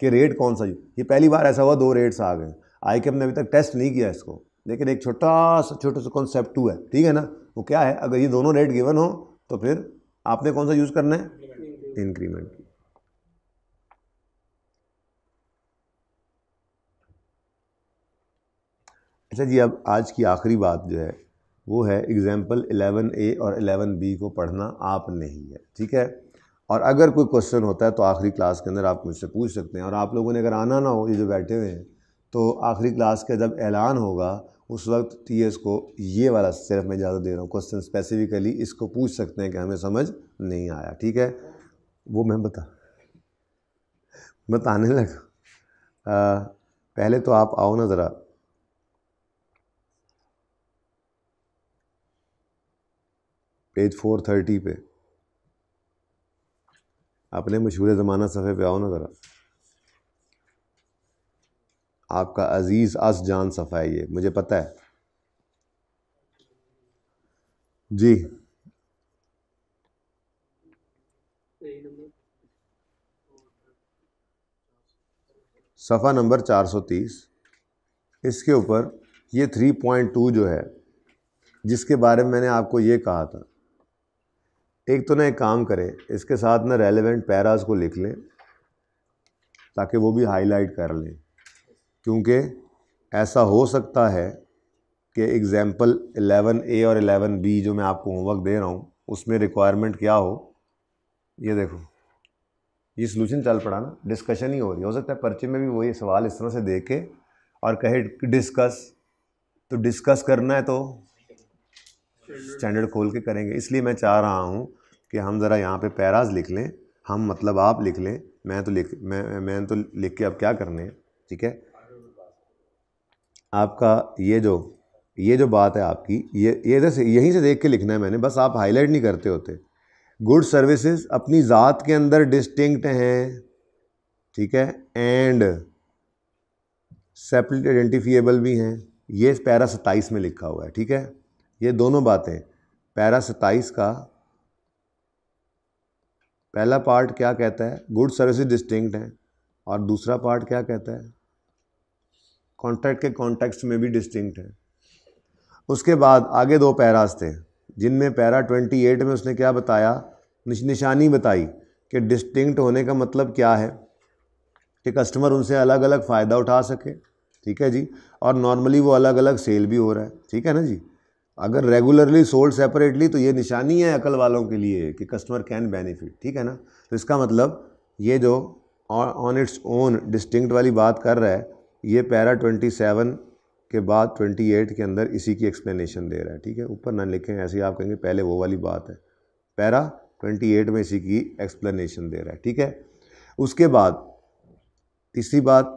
Speaker 1: कि रेट कौन सा ये पहली बार ऐसा हुआ दो रेट्स आ गए आई ने अभी तक टेस्ट नहीं किया इसको लेकिन एक छोटा सा छोटा सा कॉन्सेप्ट टू है ठीक है ना वो क्या है अगर ये दोनों रेट गिवन हो तो फिर आपने कौन सा यूज़ करना है इंक्रीमेंट अच्छा जी अब आज की आखिरी बात जो है वो है एग्ज़ाम्पल 11 ए और 11 बी को पढ़ना आपने ही है ठीक है और अगर कोई क्वेश्चन होता है तो आखिरी क्लास के अंदर आप मुझसे पूछ सकते हैं और आप लोगों ने अगर आना ना हो ये जो बैठे हुए हैं तो आखिरी क्लास का जब ऐलान होगा उस वक्त एस को ये वाला सिर्फ मैं इजाज़त दे रहा हूँ क्वेश्चन स्पेसिफिकली इसको पूछ सकते हैं कि हमें समझ नहीं आया ठीक है वो मैं बता बताने लगा आ, पहले तो आप आओ ना ज़रा पेज फोर थर्टी पे अपने मशहूर ज़माना सफ़े पे आओ ना ज़रा आपका अज़ीज़ अस जान सफ़ा है ये मुझे पता है जी सफ़ा नंबर 430 इसके ऊपर ये 3.2 जो है जिसके बारे में मैंने आपको ये कहा था एक तो ना एक काम करें इसके साथ ना रेलेवेंट पैराज को लिख लें ताकि वो भी हाईलाइट कर लें क्योंकि ऐसा हो सकता है कि एग्ज़ाम्पल ए और बी जो मैं आपको होमवर्क दे रहा हूँ उसमें रिक्वायरमेंट क्या हो ये देखो ये सोल्यूशन चल पड़ा ना डिस्कशन ही हो रही हो सकता है पर्चे में भी वही सवाल इस तरह से दे के और कहे डिस्कस तो डिस्कस करना है तो स्टैंडर्ड खोल के करेंगे इसलिए मैं चाह रहा हूँ कि हम ज़रा यहाँ पे पैराज लिख लें हम मतलब आप लिख लें मैं तो लिख मैं मैं तो लिख के अब क्या करने हैं ठीक है आपका ये जो ये जो बात है आपकी ये ये जैसे से यहीं से देख के लिखना है मैंने बस आप हाईलाइट नहीं करते होते गुड सर्विसेज अपनी ज़ात के अंदर डिस्टिंक्ट हैं ठीक है एंड सेपरेट आइडेंटिफिएबल भी हैं ये पैरा सत्ताईस में लिखा हुआ है ठीक है ये दोनों बातें पैरा सत्ताईस का पहला पार्ट क्या कहता है गुड सर्विसेज डिस्टिंक्ट हैं और दूसरा पार्ट क्या कहता है कॉन्ट्रैक्ट के कॉन्टेक्स्ट में भी डिस्टिंक्ट है उसके बाद आगे दो पैराज थे जिनमें पैरा 28 में उसने क्या बताया निशानी बताई कि डिस्टिंक्ट होने का मतलब क्या है कि कस्टमर उनसे अलग अलग फ़ायदा उठा सके ठीक है जी और नॉर्मली वो अलग अलग सेल भी हो रहा है ठीक है ना जी अगर रेगुलरली सोल्ड सेपरेटली तो ये निशानी है अकल वालों के लिए कि कस्टमर कैन बेनिफिट ठीक है ना तो इसका मतलब ये जो ऑन इट्स ओन डिस्टिंक्ट वाली बात कर रहा है ये पैरा ट्वेंटी सेवन के बाद ट्वेंटी एट के अंदर इसी की एक्सप्लेनेशन दे रहा है ठीक है ऊपर ना लिखें ऐसे ही आप कहेंगे पहले वो वाली बात है पैरा ट्वेंटी एट में इसी की एक्सप्लेनेशन दे रहा है ठीक है उसके बाद तीसरी बात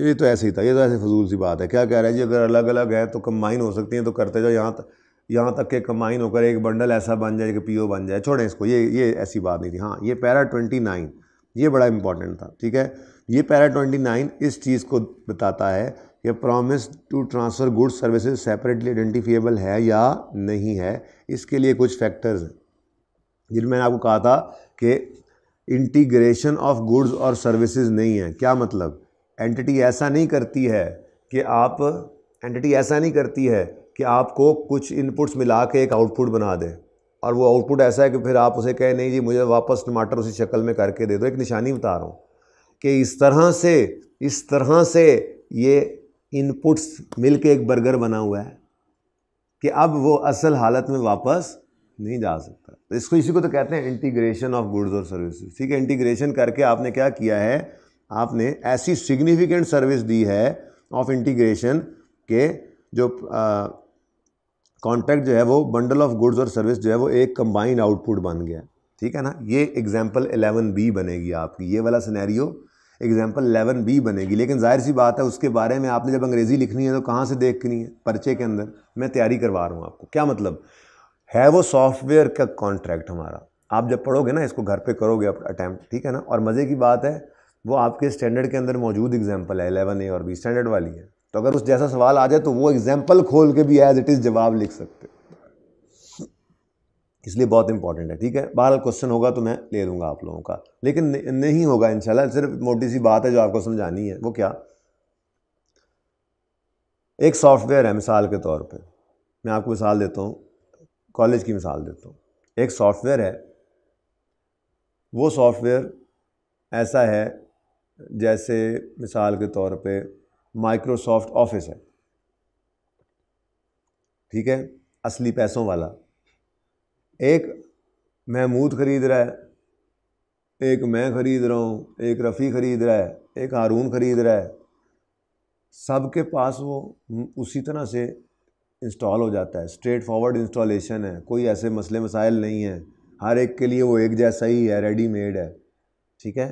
Speaker 1: ये तो ऐसे ही था ये तो ऐसे फजूल सी बात है क्या कह रहा है जी अगर अलग अलग है तो कम्बाइन हो सकती हैं तो करते जाओ यहाँ तक यहाँ तक के कंबाइन होकर एक बंडल ऐसा बन जाए कि पीओ बन जाए छोड़ें इसको ये ये ऐसी बात नहीं थी हाँ ये पैरा ट्वेंटी नाइन ये बड़ा इंपॉर्टेंट था ठीक है ये पैरा ट्वेंटी नाइन इस चीज़ को बताता है कि promise to transfer good services separately identifiable है या नहीं है इसके लिए कुछ फैक्टर्स हैं जिनमें मैंने आपको कहा था कि इंटीग्रेशन ऑफ गुड्स और सर्विसेज नहीं है क्या मतलब एंटिटी ऐसा नहीं करती है कि आप एंटिटी ऐसा नहीं करती है कि आपको कुछ इनपुट्स मिला के एक आउटपुट बना दे और वो आउटपुट ऐसा है कि फिर आप उसे कहें नहीं जी मुझे वापस टमाटर उसी शक्ल में करके दे दो एक निशानी बता रहा हूँ कि इस तरह से इस तरह से ये इनपुट्स मिल के एक बर्गर बना हुआ है कि अब वो असल हालत में वापस नहीं जा सकता तो इसको इसी को तो कहते हैं इंटीग्रेशन ऑफ गुड्स और सर्विसेज ठीक है इंटीग्रेशन करके आपने क्या किया है आपने ऐसी सिग्निफिकेंट सर्विस दी है ऑफ इंटीग्रेशन के जो कॉन्ट्रैक्ट जो है वो बंडल ऑफ गुड्स और सर्विस जो है वो एक कंबाइंड आउटपुट बन गया ठीक है ना ये एग्जाम्पल एलेवन बी बनेगी आपकी ये वाला सिनेरियो एग्जाम्पल एलेवन बी बनेगी लेकिन जाहिर सी बात है उसके बारे में आपने जब अंग्रेज़ी लिखनी है तो कहाँ से देखनी है पर्चे के अंदर मैं तैयारी करवा रहा हूँ आपको क्या मतलब है वो सॉफ्टवेयर का कॉन्ट्रैक्ट हमारा आप जब पढ़ोगे ना इसको घर पर करोगे अटैम्प्ट ठीक है ना और मज़े की बात है वो आपके स्टैंडर्ड के अंदर मौजूद एग्जाम्पल है एलेवन ए और बी स्टैंडर्ड वाली है तो अगर उस जैसा सवाल आ जाए तो वो एग्जाम्पल खोल के भी एज इट इज़ जवाब लिख सकते इसलिए बहुत इंपॉर्टेंट है ठीक है बहरहाल क्वेश्चन होगा तो मैं ले लूँगा आप लोगों का लेकिन नहीं होगा इनशाला सिर्फ मोटी सी बात है जो आपको समझानी है वो क्या एक सॉफ्टवेयर है मिसाल के तौर पर मैं आपको मिसाल देता हूँ कॉलेज की मिसाल देता हूँ एक सॉफ्टवेयर है वो सॉफ्टवेयर ऐसा है जैसे मिसाल के तौर पे माइक्रोसॉफ्ट ऑफिस है ठीक है असली पैसों वाला एक महमूद ख़रीद रहा है एक मैं ख़रीद रहा हूँ एक रफ़ी ख़रीद रहा है एक हारून ख़रीद रहा है सब के पास वो उसी तरह से इंस्टॉल हो जाता है स्ट्रेट फॉरवर्ड इंस्टॉलेशन है कोई ऐसे मसले मसाइल नहीं हैं हर एक के लिए वो एक जैसा ही है रेडीमेड है ठीक है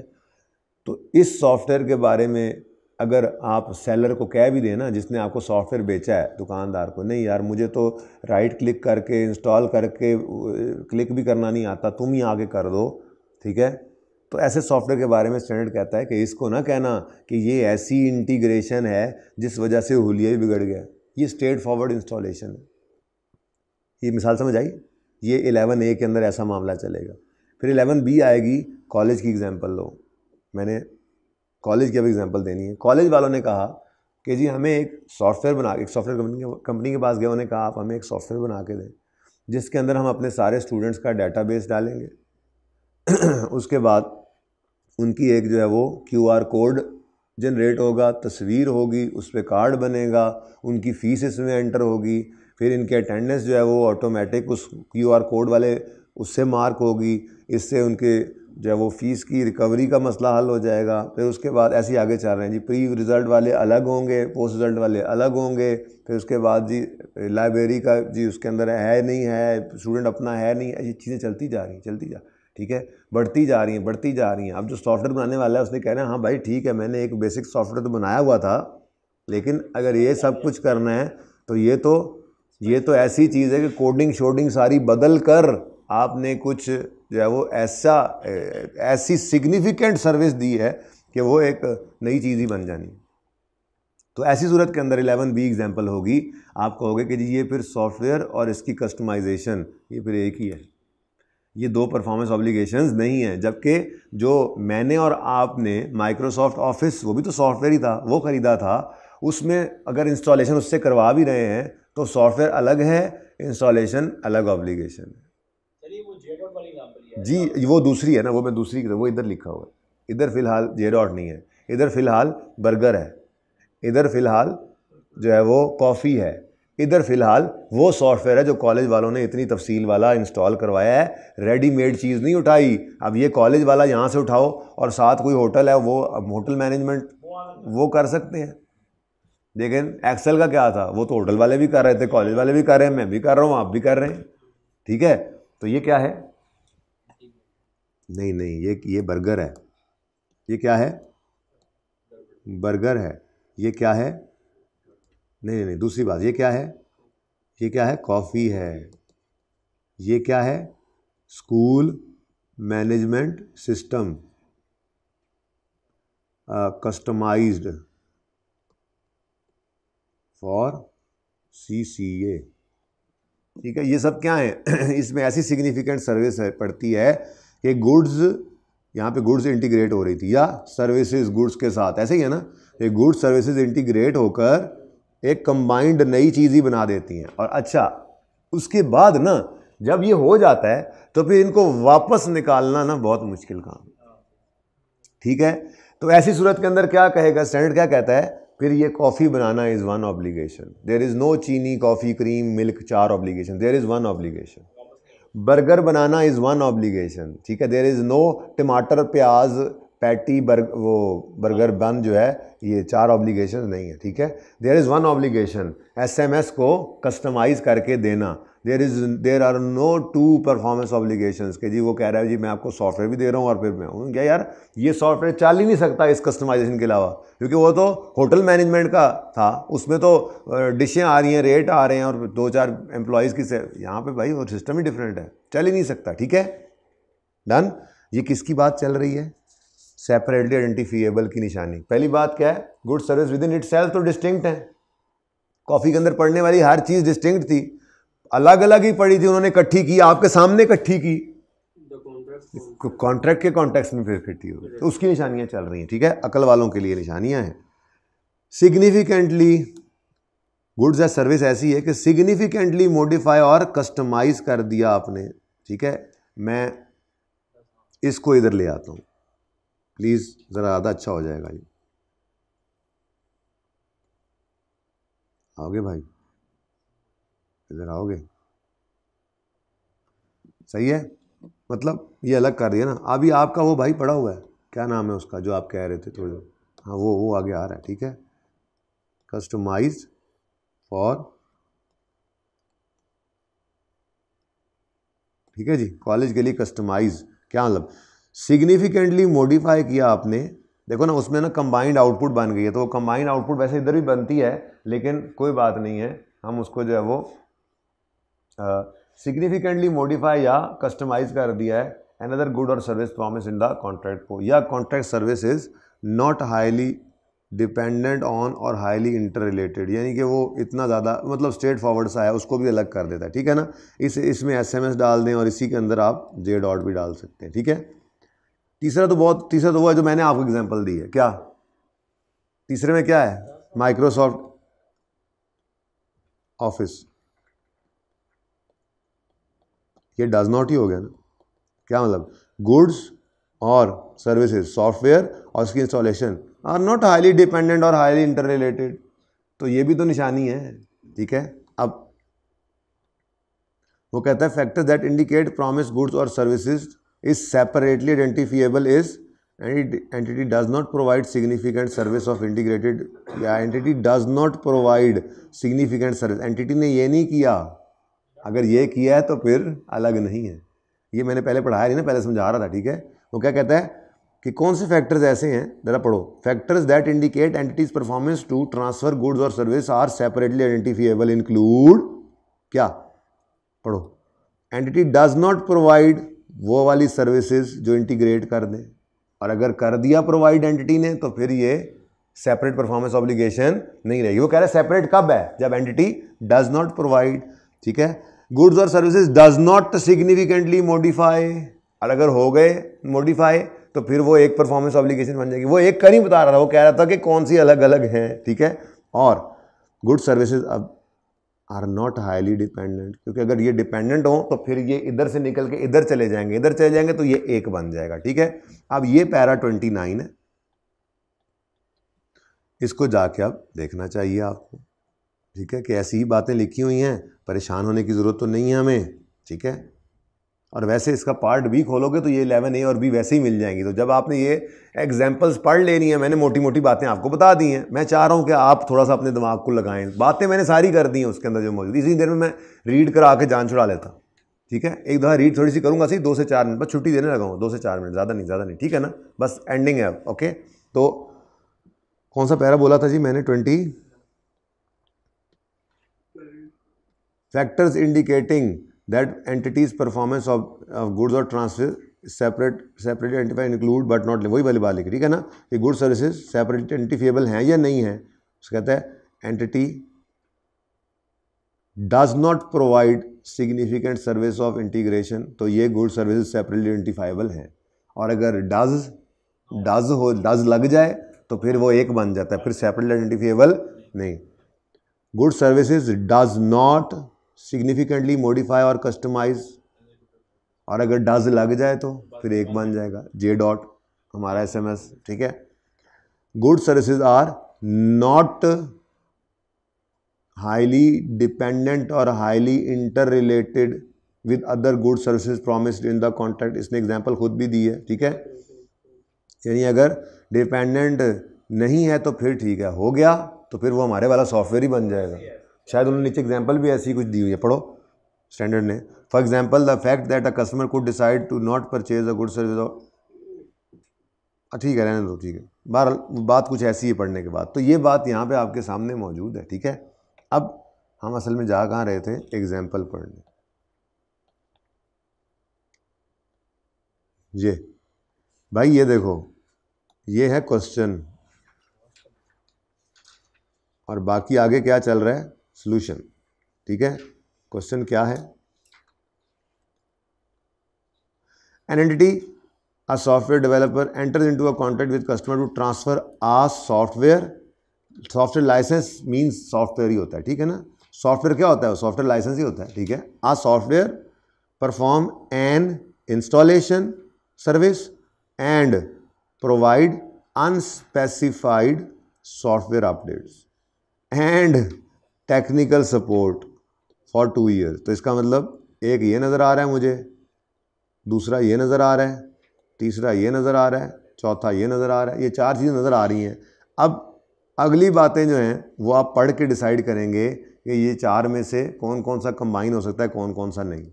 Speaker 1: तो इस सॉफ्टवेयर के बारे में अगर आप सेलर को कह भी देना जिसने आपको सॉफ्टवेयर बेचा है दुकानदार को नहीं यार मुझे तो राइट क्लिक करके इंस्टॉल करके क्लिक भी करना नहीं आता तुम ही आगे कर दो ठीक है तो ऐसे सॉफ्टवेयर के बारे में स्टैंडर्ड कहता है कि इसको ना कहना कि ये ऐसी इंटीग्रेशन है जिस वजह से होलिया ही बिगड़ गया ये स्ट्रेट फॉरवर्ड इंस्टॉलेशन है ये मिसाल समझ आई ये इलेवन ए के अंदर ऐसा मामला चलेगा फिर एलेवन बी आएगी कॉलेज की एग्जाम्पल लो मैंने कॉलेज की अब एग्ज़ाम्पल देनी है कॉलेज वालों ने कहा कि जी हमें एक सॉफ्टवेयर बना एक सॉफ्टवेयर कंपनी कंपनी के पास गए उन्होंने कहा आप हमें एक सॉफ्टवेयर बना के दें जिसके अंदर हम अपने सारे स्टूडेंट्स का बेस डालेंगे उसके बाद उनकी एक जो है वो क्यू आर कोड जनरेट होगा तस्वीर होगी उस पर कार्ड बनेगा उनकी फ़ीस इसमें एंटर होगी फिर इनके अटेंडेंस जो है वो ऑटोमेटिक उस क्यू आर कोड वाले उससे मार्क होगी इससे उनके जो है वो फ़ीस की रिकवरी का मसला हल हो जाएगा फिर उसके बाद ऐसे ही आगे चल रहे हैं जी प्री रिज़ल्ट वाले अलग होंगे पोस्ट रिज़ल्ट वाले अलग होंगे फिर उसके बाद जी लाइब्रेरी का जी उसके अंदर है नहीं है स्टूडेंट अपना है नहीं ऐसी चीज़ें चलती जा रही हैं चलती जा ठीक है बढ़ती जा रही हैं बढ़ती जा रही हैं अब जो सॉफ्टवेयर बनाने वाला है उसने कह रहे हैं हाँ भाई ठीक है मैंने एक बेसिक सॉफ्टवेयर तो बनाया हुआ था लेकिन अगर ये सब कुछ करना है तो ये तो ये तो ऐसी चीज़ है कि कोडिंग शोडिंग सारी बदल कर आपने कुछ जो है वो ऐसा ऐसी सिग्निफिकेंट सर्विस दी है कि वो एक नई चीज़ ही बन जानी तो ऐसी सूरत के अंदर एलेवन बी एग्जाम्पल होगी आप कहोगे कि जी ये फिर सॉफ्टवेयर और इसकी कस्टमाइजेशन ये फिर एक ही है ये दो परफॉर्मेंस ऑब्लिगेशंस नहीं है जबकि जो मैंने और आपने माइक्रोसॉफ्ट ऑफिस वो भी तो सॉफ्टवेयर ही था वो ख़रीदा था उसमें अगर इंस्टॉलेशन उससे करवा भी रहे हैं तो सॉफ्टवेयर अलग है इंस्टॉलेशन अलग ऑब्लिगेशन है जी वो दूसरी है ना वो मैं दूसरी वो इधर लिखा हुआ है इधर फ़िलहाल जे डॉट नहीं है इधर फ़िलहाल बर्गर है इधर फ़िलहाल जो है वो कॉफ़ी है इधर फ़िलहाल वो सॉफ्टवेयर है जो कॉलेज वालों ने इतनी तफसील वाला इंस्टॉल करवाया है रेडीमेड चीज़ नहीं उठाई अब ये कॉलेज वाला यहाँ से उठाओ और साथ कोई होटल है वो अब होटल मैनेजमेंट वो कर सकते हैं लेकिन एक्सेल का क्या था वो तो होटल वाले भी कर रहे थे कॉलेज वाले भी कर रहे हैं मैं भी कर रहा हूँ आप भी कर रहे हैं ठीक है तो ये क्या है नहीं नहीं ये ये बर्गर है ये क्या है बर्गर है ये क्या है नहीं नहीं, नहीं दूसरी बात ये क्या है ये क्या है कॉफ़ी है ये क्या है school management system customized for C C A ठीक है ये सब क्या है इसमें ऐसी सिग्निफिकेंट सर्विस है पड़ती है कि गुड्स यहाँ पे गुड्स इंटीग्रेट हो रही थी या सर्विसेज गुड्स के साथ ऐसे ही है ना ये गुड्स सर्विसेज इंटीग्रेट होकर एक कंबाइंड नई चीज़ ही बना देती हैं और अच्छा उसके बाद ना जब ये हो जाता है तो फिर इनको वापस निकालना ना बहुत मुश्किल काम ठीक है तो ऐसी सूरत के अंदर क्या कहेगा स्टैंड क्या कहता है फिर ये कॉफ़ी बनाना is one obligation there is no चीनी कॉफ़ी क्रीम मिल्क चार obligation there is one obligation burger बनाना इज़ वन ऑब्लिगेशन ठीक है देर इज़ नो टमाटर प्याज पैटी बर्ग वो बर्गर बन जो है ये चार ऑब्लिगेशन नहीं है ठीक है there is one obligation S M S को कस्टमाइज़ करके देना there is there are no two performance obligation के जी वो कह रहा है जी मैं आपको सॉफ्टवेयर भी दे रहा हूँ और फिर मैं हूँ क्या यार ये सॉफ्टवेयर चल ही नहीं सकता इस कस्टमाइजेशन के अलावा क्योंकि वो तो होटल मैनेजमेंट का था उसमें तो डिशें आ रही हैं रेट आ रहे हैं और दो चार एम्प्लॉयज़ की यहाँ पर भाई वो सिस्टम ही डिफरेंट है चल ही नहीं सकता ठीक है डन ये किसकी बात चल रही है सेपरेटली आइडेंटिफिएबल की निशानी पहली बात क्या है good service within itself तो डिस्टिंक्ट है कॉफ़ी के अंदर पढ़ने वाली हर चीज़ डिस्टिंक्ट थी अलग अलग ही पड़ी थी उन्होंने इकट्ठी की आपके सामने इकट्ठी की कॉन्ट्रैक्ट के कॉन्टेक्स में फिर इकट्ठी हो गई तो उसकी निशानियां चल रही हैं ठीक है अकल वालों के लिए निशानियां हैं सिग्निफिकेंटली गुड्स या सर्विस ऐसी है कि सिग्निफिकेंटली मोडिफाई और कस्टमाइज कर दिया आपने ठीक है मैं इसको इधर ले आता हूँ प्लीज़ ज़रा आधा अच्छा हो जाएगा ये आओगे भाई इधर आओगे सही है मतलब ये अलग कर रही है ना अभी आपका वो भाई पड़ा हुआ है क्या नाम है उसका जो आप कह रहे थे थोड़े हाँ वो वो आगे आ रहा है ठीक है कस्टमाइज फॉर ठीक है जी कॉलेज के लिए कस्टमाइज क्या मतलब सिग्निफिकेंटली मॉडिफाई किया आपने देखो ना उसमें ना कंबाइंड आउटपुट बन गई है तो वो कंबाइंड आउटपुट वैसे इधर भी बनती है लेकिन कोई बात नहीं है हम उसको जो है वो सिग्निफिकेंटली uh, मॉडिफाई या कस्टमाइज कर दिया है एन अदर गुड और service promise in the contract को या contract service is not highly dependent on और हाईली इंटर रिलेटेड यानी कि वो इतना ज़्यादा मतलब स्ट्रेट फॉरवर्ड सा है उसको भी अलग कर देता है ठीक है ना इस इसमें एस एम एस डाल दें और इसी के अंदर आप जे डॉट भी डाल सकते हैं ठीक है तीसरा तो बहुत तीसरा तो वो है जो मैंने आपको एग्जाम्पल दी है क्या तीसरे में क्या है माइक्रोसॉफ्ट ऑफिस ये डज नॉट ही हो गया ना क्या मतलब गुड्स और सर्विसेज सॉफ्टवेयर और उसकी installation are not highly dependent और हाईली इंटर रिलेटेड तो ये भी तो निशानी है ठीक है अब वो कहता है factors that indicate promise goods और services is separately identifiable is entity does not provide significant service of integrated या entity does not provide significant service entity ने ये नहीं किया अगर ये किया है तो फिर अलग नहीं है ये मैंने पहले पढ़ाया नहीं ना पहले समझा रहा था ठीक है वो क्या कहता है कि कौन से फैक्टर्स ऐसे हैं ज़रा पढ़ो factors that indicate entities performance to transfer goods और service are separately identifiable include क्या पढ़ो एंटिटी डज नॉट प्रोवाइड वो वाली सर्विसेज जो इंटीग्रेट कर दें और अगर कर दिया प्रोवाइड एंटिटी ने तो फिर ये सेपरेट परफॉर्मेंस ऑब्लिगेशन नहीं रहेगी वो कह रहा है सेपरेट कब है जब एंटिटी डज नॉट प्रोवाइड ठीक है गुड्स और services does not significantly modify और अगर हो गए मॉडिफाई तो फिर वो एक परफॉर्मेंस ऑब्लिगेशन बन जाएगी वो एक कर ही बता रहा था वो कह रहा था कि कौन सी अलग अलग हैं ठीक है और गुड सर्विसेज अब आर नॉट हाईली डिपेंडेंट क्योंकि अगर ये डिपेंडेंट हो तो फिर ये इधर से निकल के इधर चले जाएंगे इधर चले जाएंगे तो ये एक बन जाएगा ठीक है अब ये पैरा ट्वेंटी नाइन है इसको जाके अब देखना चाहिए आपको ठीक है कि ऐसी ही बातें लिखी हुई हैं परेशान होने की ज़रूरत तो नहीं है हमें ठीक है और वैसे इसका पार्ट भी खोलोगे तो ये इलेवन ए और बी वैसे ही मिल जाएंगी तो जब आपने ये एग्जाम्पल्स पढ़ लेनी है मैंने मोटी मोटी बातें आपको बता दी हैं मैं चाह रहा हूँ कि आप थोड़ा सा अपने दिमाग को लगाएं बातें मैंने सारी कर दी हैं उसके अंदर जो मौजूद इसी देर में मैं रीड करा के जान छुड़ा लेता ठीक है एक दफ़ा रीड थोड़ी सी करूँगा सही दो से चार मिनट बस छुट्टी देने लगा दो से चार मिनट ज़्यादा नहीं ज़्यादा नहीं ठीक है ना बस एंडिंग है ओके तो कौन सा पैरा बोला था जी मैंने twenty factors indicating that entities performance of goods और or transfers separate separate identify include but not वही वाली बात लिखी ठीक है ना कि गुड सर्विसेज सेपरेट आइडेंटिफिएबल हैं या नहीं है उसे कहता है entity does not provide significant service of integration तो ये गुड सर्विसेज सेपरेटली आइडेंटिफाइबल हैं और अगर डज डज हो डज लग जाए तो फिर वो एक बन जाता है फिर सेपरेट आइडेंटिफिएबल नहीं good services does not significantly modify और कस्टमाइज और अगर डज लग जाए तो फिर एक बन जाएगा जे डॉट हमारा एसएमएस ठीक है good services are not dependent और highly interrelated with other good services promised in the contract इसने एग्जाम्पल खुद भी दी है ठीक है यानी अगर डिपेंडेंट नहीं है तो फिर ठीक है हो गया तो फिर वो हमारे वाला सॉफ्टवेयर ही बन जाएगा शायद उन्होंने नीचे एग्जाम्पल भी ऐसी कुछ दी हुई है पढ़ो स्टैंडर्ड ने for example the fact that a customer could decide to not purchase a good service ठीक है रहने दो ठीक है बहर बात कुछ ऐसी है पढ़ने के बाद तो ये बात यहाँ पे आपके सामने मौजूद है ठीक है अब हम असल में जा कहाँ रहे थे एग्जाम्पल पढ़ने ये भाई ये देखो ये है क्वेश्चन और बाकी आगे क्या चल रहा है सोल्यूशन ठीक है क्वेश्चन क्या है an entity a software developer enter into a contract with customer to transfer a software software license means software ही होता है ठीक है ना सॉफ्टवेयर क्या होता है सॉफ्टवेयर लाइसेंस ही होता है ठीक है a software perform an installation service and provide unspecified software updates and technical support for two year तो इसका मतलब एक ये नज़र आ रहा है मुझे दूसरा ये नज़र आ रहा है तीसरा ये नज़र आ रहा है चौथा ये नज़र आ रहा है ये चार चीज़ें नज़र आ रही हैं अब अगली बातें जो हैं वो आप पढ़ के डिसाइड करेंगे कि ये चार में से कौन कौन सा कंबाइन हो सकता है कौन कौन सा नहीं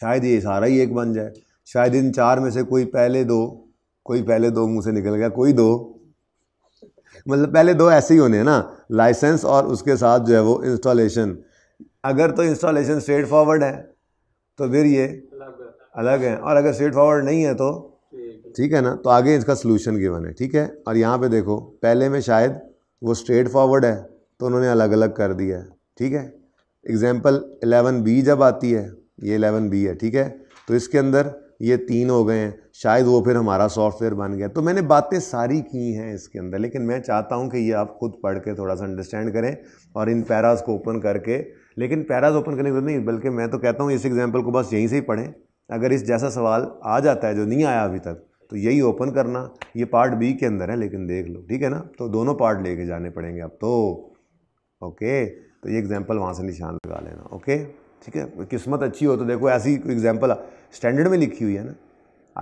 Speaker 1: शायद ये सारा ही एक बन जाए शायद इन चार में से कोई पहले दो कोई पहले दो मुँह से निकल गया कोई दो मतलब पहले दो ऐसे ही होने हैं ना लाइसेंस और उसके साथ जो है वो इंस्टॉलेशन अगर तो इंस्टॉलेशन स्ट्रेट फॉरवर्ड है तो फिर ये अलग है और अगर स्ट्रेट फॉरवर्ड नहीं है तो ठीक है ना तो आगे इसका सोल्यूशन गिवन है ठीक है और यहाँ पे देखो पहले में शायद वो स्ट्रेट फॉरवर्ड है तो उन्होंने अलग अलग कर दिया है ठीक है एग्जाम्पल एलेवन बी जब आती है ये एलेवन बी है ठीक है तो इसके अंदर ये तीन हो गए हैं शायद वो फिर हमारा सॉफ्टवेयर बन गया तो मैंने बातें सारी की हैं इसके अंदर लेकिन मैं चाहता हूँ कि ये आप खुद पढ़ के थोड़ा सा अंडरस्टैंड करें और इन पैराज को ओपन करके लेकिन पैराज ओपन करने के नहीं बल्कि मैं तो कहता हूँ इस एग्जाम्पल को बस यहीं से ही पढ़ें अगर इस जैसा सवाल आ जाता है जो नहीं आया अभी तक तो यही ओपन करना ये पार्ट बी के अंदर है लेकिन देख लो ठीक है ना तो दोनों पार्ट लेके जाने पड़ेंगे अब तो ओके तो ये एग्जाम्पल वहाँ से निशान लगा लेना ओके ठीक है किस्मत अच्छी हो तो देखो ऐसी एग्जाम्पल स्टैंडर्ड में लिखी हुई है ना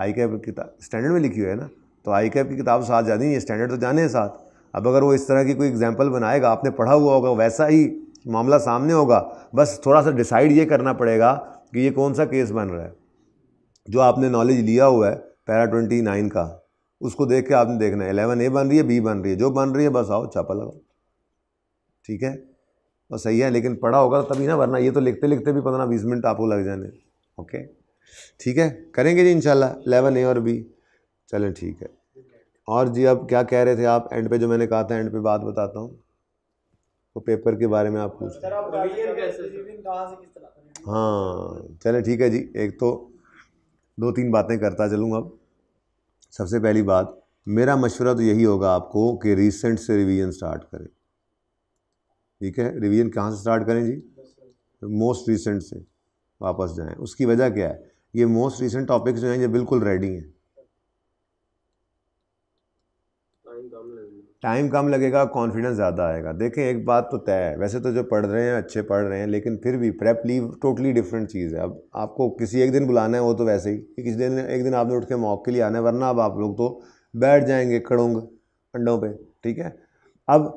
Speaker 1: आई कैप किताब स्टैंडर्ड में लिखी हुई है ना तो आई कैप की किताब साथ जानी है स्टैंडर्ड तो जाने हैं साथ अब अगर वो इस तरह की कोई एग्जाम्पल बनाएगा आपने पढ़ा हुआ होगा वैसा ही मामला सामने होगा बस थोड़ा सा डिसाइड ये करना पड़ेगा कि ये कौन सा केस बन रहा है जो आपने नॉलेज लिया हुआ है पैरा ट्वेंटी नाइन का उसको देख के आपने देखना है एलेवन ए बन रही है बी बन रही है जो बन रही है बस आओ छापा लगाओ ठीक है और तो सही है लेकिन पढ़ा होगा तो तभी ना वरना ये तो लिखते लिखते भी पंद्रह बीस मिनट आपको लग जाने ओके ठीक है करेंगे जी इनशाला एलेवन ए और बी चलें ठीक है और जी अब क्या कह रहे थे आप एंड पे जो मैंने कहा था एंड पे बात बताता हूँ वो तो पेपर के बारे में आप पूछ हाँ चलें ठीक है जी एक तो दो तीन बातें करता चलूँगा अब सबसे पहली बात मेरा मशवरा तो यही होगा आपको कि रिसेंट से रिवीजन स्टार्ट करें ठीक है रिवीजन कहाँ से स्टार्ट करें जी मोस्ट रिसेंट से वापस जाएं उसकी वजह क्या है ये मोस्ट रिसेंट टॉपिक्स जो हैं ये बिल्कुल रेडी हैं टाइम कम लगेगा कॉन्फिडेंस ज़्यादा आएगा देखें एक बात तो तय है वैसे तो जो पढ़ रहे हैं अच्छे पढ़ रहे हैं लेकिन फिर भी प्रेप लीव टोटली डिफरेंट चीज़ है अब आपको किसी एक दिन बुलाना है वो तो वैसे ही किसी दिन एक दिन आपने उठ के मौक के लिए आना है वरना अब आप लोग तो बैठ जाएंगे खड़ोंग अंडों पर ठीक है अब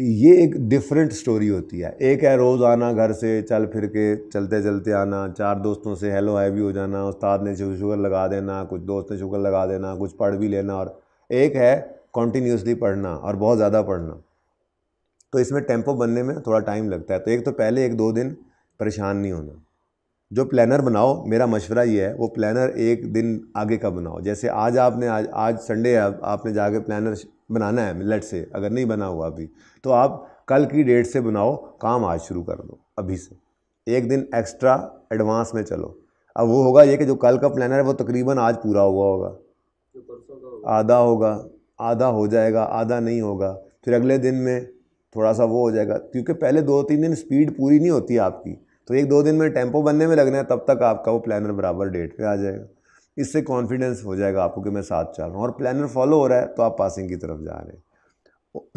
Speaker 1: ये एक डिफरेंट स्टोरी होती है एक है रोज़ आना घर से चल फिर के चलते चलते आना चार दोस्तों से हेलो हैवी भी हो जाना उस्ताद ने शुगर लगा देना कुछ दोस्त ने शुगर लगा देना कुछ पढ़ भी लेना और एक है कॉन्टीन्यूसली पढ़ना और बहुत ज़्यादा पढ़ना तो इसमें टेम्पो बनने में थोड़ा टाइम लगता है तो एक तो पहले एक दो दिन परेशान नहीं होना जो प्लानर बनाओ मेरा मशवरा ये है वो प्लानर एक दिन आगे का बनाओ जैसे आज आपने आज आज संडे है आपने जाके प्लानर बनाना है मिलट से अगर नहीं बना हुआ अभी तो आप कल की डेट से बनाओ काम आज शुरू कर दो अभी से एक दिन एक्स्ट्रा एडवांस में चलो अब वो होगा ये कि जो कल का प्लानर है वो तकरीबन आज पूरा हुआ होगा आधा होगा आधा हो जाएगा आधा नहीं होगा फिर अगले दिन में थोड़ा सा वो हो जाएगा क्योंकि पहले दो तीन दिन स्पीड पूरी नहीं होती आपकी तो एक दो दिन में टेम्पो बनने में लगना है तब तक आपका वो प्लानर बराबर डेट पे आ जाएगा इससे कॉन्फिडेंस हो जाएगा आपको कि मैं साथ चल रहा हूँ और प्लानर फॉलो हो रहा है तो आप पासिंग की तरफ जा रहे हैं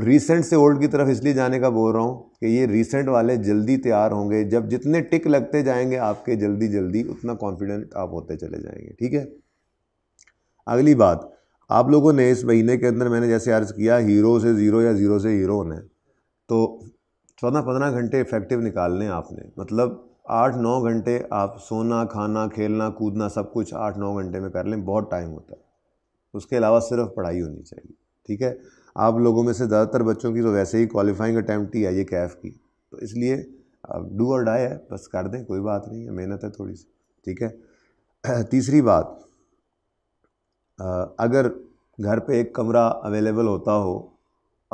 Speaker 1: रीसेंट से ओल्ड की तरफ इसलिए जाने का बोल रहा हूँ कि ये रीसेंट वाले जल्दी तैयार होंगे जब जितने टिक लगते जाएंगे आपके जल्दी जल्दी उतना कॉन्फिडेंट आप होते चले जाएंगे ठीक है अगली बात आप लोगों ने इस महीने के अंदर मैंने जैसे अर्ज किया हीरो से ज़ीरो या ज़ीरो से हीरो होना तो चौदह पंद्रह घंटे इफेक्टिव निकालने आपने मतलब आठ नौ घंटे आप सोना खाना खेलना कूदना सब कुछ आठ नौ घंटे में कर लें बहुत टाइम होता है उसके अलावा सिर्फ पढ़ाई होनी चाहिए ठीक है आप लोगों में से ज़्यादातर बच्चों की तो वैसे ही क्वालिफाइंग अटैम्प्ट ही है ये कैफ की तो इसलिए अब डू और डाई है बस कर दें कोई बात नहीं है मेहनत है थोड़ी सी ठीक है तीसरी बात अगर घर पे एक कमरा अवेलेबल होता हो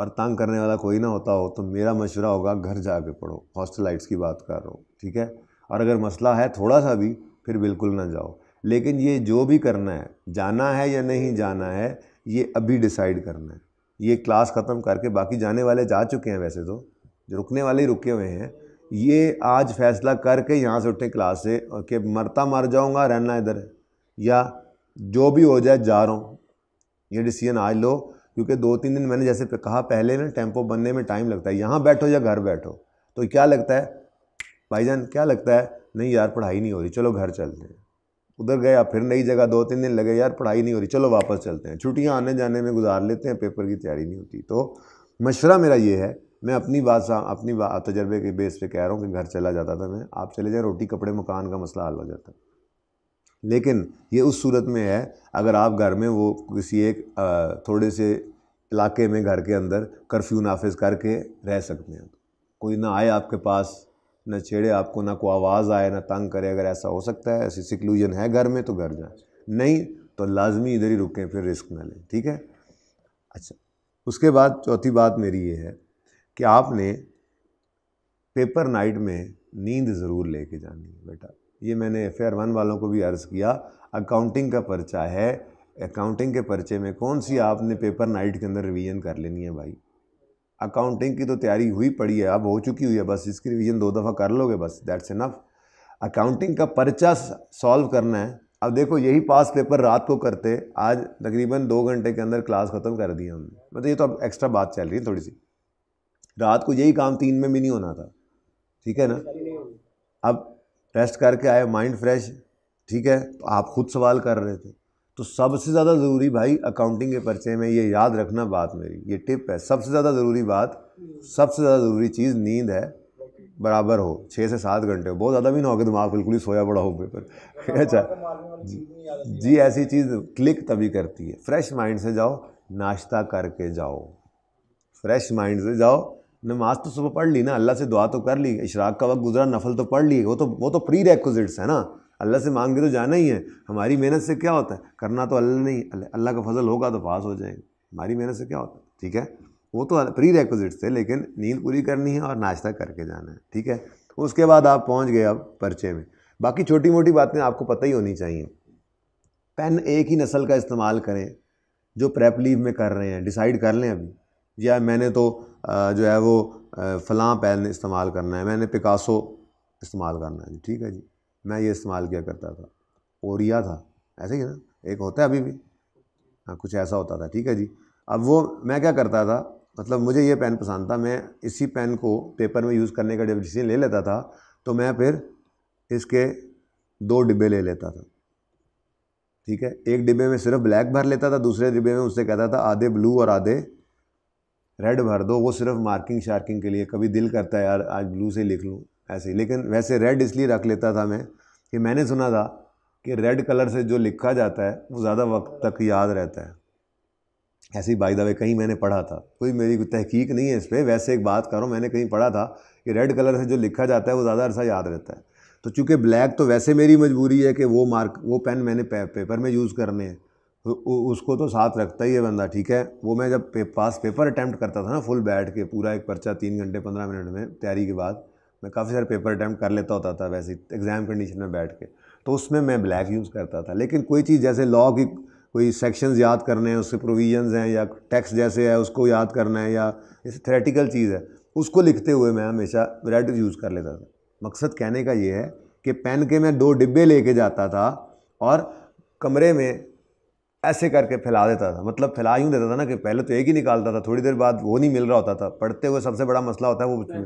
Speaker 1: और तंग करने वाला कोई ना होता हो तो मेरा मशवरा होगा घर जा कर पढ़ो हॉस्टल लाइट्स की बात कर रहा हूँ ठीक है और अगर मसला है थोड़ा सा भी फिर बिल्कुल ना जाओ लेकिन ये जो भी करना है जाना है या नहीं जाना है ये अभी डिसाइड करना है ये क्लास ख़त्म करके बाकी जाने वाले जा चुके हैं वैसे तो जो रुकने वाले ही रुके हुए हैं ये आज फैसला करके यहाँ से उठे क्लास से और कि मरता मर जाऊँगा रहना इधर या जो भी हो जाए जा रहा हूँ ये डिसीजन आज लो क्योंकि दो तीन दिन मैंने जैसे कहा पहले ना टेम्पो बनने में टाइम लगता है यहाँ बैठो या घर बैठो तो क्या लगता है भाईजान क्या लगता है नहीं यार पढ़ाई नहीं हो रही चलो घर चलते हैं उधर गया फिर नई जगह दो तीन दिन लगे यार पढ़ाई नहीं हो रही चलो वापस चलते हैं छुट्टियाँ आने जाने में गुजार लेते हैं पेपर की तैयारी नहीं होती तो मशरा मेरा ये है मैं अपनी बात अपनी तजर्बे के बेस पे कह रहा हूँ कि घर चला जाता था मैं आप चले जाए रोटी कपड़े मकान का मसला हल हो जाता लेकिन ये उस सूरत में है अगर आप घर में वो किसी एक थोड़े से इलाके में घर के अंदर कर्फ्यू नाफिज करके रह सकते हैं कोई ना आए आपके पास ना छेड़े आपको ना कोई आवाज़ आए ना तंग करे अगर ऐसा हो सकता है ऐसी सिक्लूजन है घर में तो घर जाए नहीं तो लाजमी इधर ही रुकें फिर रिस्क ना लें ठीक है अच्छा उसके बाद चौथी बात मेरी ये है कि आपने पेपर नाइट में नींद ज़रूर लेके जानी है बेटा ये मैंने एफ वन वालों को भी अर्ज़ किया अकाउंटिंग का पर्चा है अकाउंटिंग के पर्चे में कौन सी आपने पेपर नाइट के अंदर रिवीजन कर लेनी है भाई अकाउंटिंग की तो तैयारी हुई पड़ी है अब हो चुकी हुई है बस इसकी रिवीजन दो दफ़ा कर लोगे बस दैट्स इनफ अकाउंटिंग का पर्चा सॉल्व करना है अब देखो यही पास पेपर रात को करते आज तकरीबन दो घंटे के अंदर क्लास ख़त्म कर दी हमने मतलब ये तो अब एक्स्ट्रा बात चल रही है थोड़ी सी रात को यही काम तीन में भी नहीं होना था ठीक है ना अब टेस्ट करके आए माइंड फ्रेश ठीक है तो आप खुद सवाल कर रहे थे तो सबसे ज़्यादा ज़रूरी भाई अकाउंटिंग के पर्चे में ये याद रखना बात मेरी ये टिप है सबसे ज़्यादा ज़रूरी बात सबसे ज़्यादा ज़रूरी चीज़ नींद है बराबर हो छः से सात घंटे हो बहुत ज़्यादा भी ना हो दिमाग बिल्कुल ही सोया पड़ा हो पेपर अच्छा जी, जी ऐसी चीज़ क्लिक तभी करती है फ्रेश माइंड से जाओ नाश्ता करके जाओ फ्रेश माइंड से जाओ नमाज तो सुबह पढ़ ली ना अल्लाह से दुआ तो कर ली इशराक का वक्त गुजरा नफल तो पढ़ ली वो तो वो तो प्री रेकोजिट्स है ना अल्लाह से मांग के तो जाना ही है हमारी मेहनत से क्या होता है करना तो अल्लाह नहीं अल्लाह का फजल होगा तो पास हो जाएंगे हमारी मेहनत से क्या होता है ठीक है वो तो प्री रेकोजिट्स थे लेकिन नींद पूरी करनी है और नाश्ता करके जाना है ठीक है उसके बाद आप पहुँच गए अब पर्चे में बाकी छोटी मोटी बातें आपको पता ही होनी चाहिए पेन एक ही नस्ल का इस्तेमाल करें जो प्रेप लीव में कर रहे हैं डिसाइड कर लें अभी या मैंने तो जो है वो फ़लाँ पेन इस्तेमाल करना है मैंने पिकासो इस्तेमाल करना है जी ठीक है जी मैं ये इस्तेमाल किया करता था ओरिया था ऐसे ही ना एक होता है अभी भी हाँ कुछ ऐसा होता था ठीक है जी अब वो मैं क्या करता था मतलब मुझे ये पेन पसंद था मैं इसी पेन को पेपर में यूज़ करने का जब डिसीजन ले लेता था तो मैं फिर इसके दो डिब्बे ले लेता था ठीक है एक डिब्बे में सिर्फ ब्लैक भर लेता था दूसरे डिब्बे में उससे कहता था आधे ब्लू और आधे रेड भर दो वो सिर्फ मार्किंग शार्किंग के लिए कभी दिल करता है यार आज ब्लू से लिख लूँ ऐसे ही लेकिन वैसे रेड इसलिए रख लेता था मैं कि मैंने सुना था कि रेड कलर से जो लिखा जाता है वो ज़्यादा वक्त तक याद रहता है ऐसे ही बाई दावे कहीं मैंने पढ़ा था कोई मेरी कोई तहकीक नहीं है इस पर वैसे एक बात करो मैंने कहीं पढ़ा था कि रेड कलर से जो लिखा जाता है वो ज़्यादा अरसा याद रहता है तो चूँकि ब्लैक तो वैसे मेरी मजबूरी है कि वो मार्क वो पेन मैंने पे, पेपर में यूज़ करने हैं उसको तो साथ रखता ही है बंदा ठीक है वो मैं जब पे, पास पेपर अटैम्प्ट करता था ना फुल बैठ के पूरा एक पर्चा तीन घंटे पंद्रह मिनट में तैयारी के बाद मैं काफ़ी सारे पेपर अटैम्प्ट कर लेता होता था वैसे एग्ज़ाम कंडीशन में बैठ के तो उसमें मैं ब्लैक यूज़ करता था लेकिन कोई चीज़ जैसे लॉ की कोई सेक्शंस याद करने हैं उसके प्रोविजंस हैं या टैक्स जैसे है उसको याद करना है या जैसे थेरेटिकल चीज़ है उसको लिखते हुए मैं हमेशा रेड यूज़ कर लेता था मकसद कहने का ये है कि पेन के मैं दो डिब्बे लेके जाता था और कमरे में ऐसे करके फैला देता था मतलब फैला यूँ देता था ना कि पहले तो एक ही निकालता था थोड़ी देर बाद वो नहीं मिल रहा होता था पढ़ते हुए सबसे बड़ा मसला होता है वो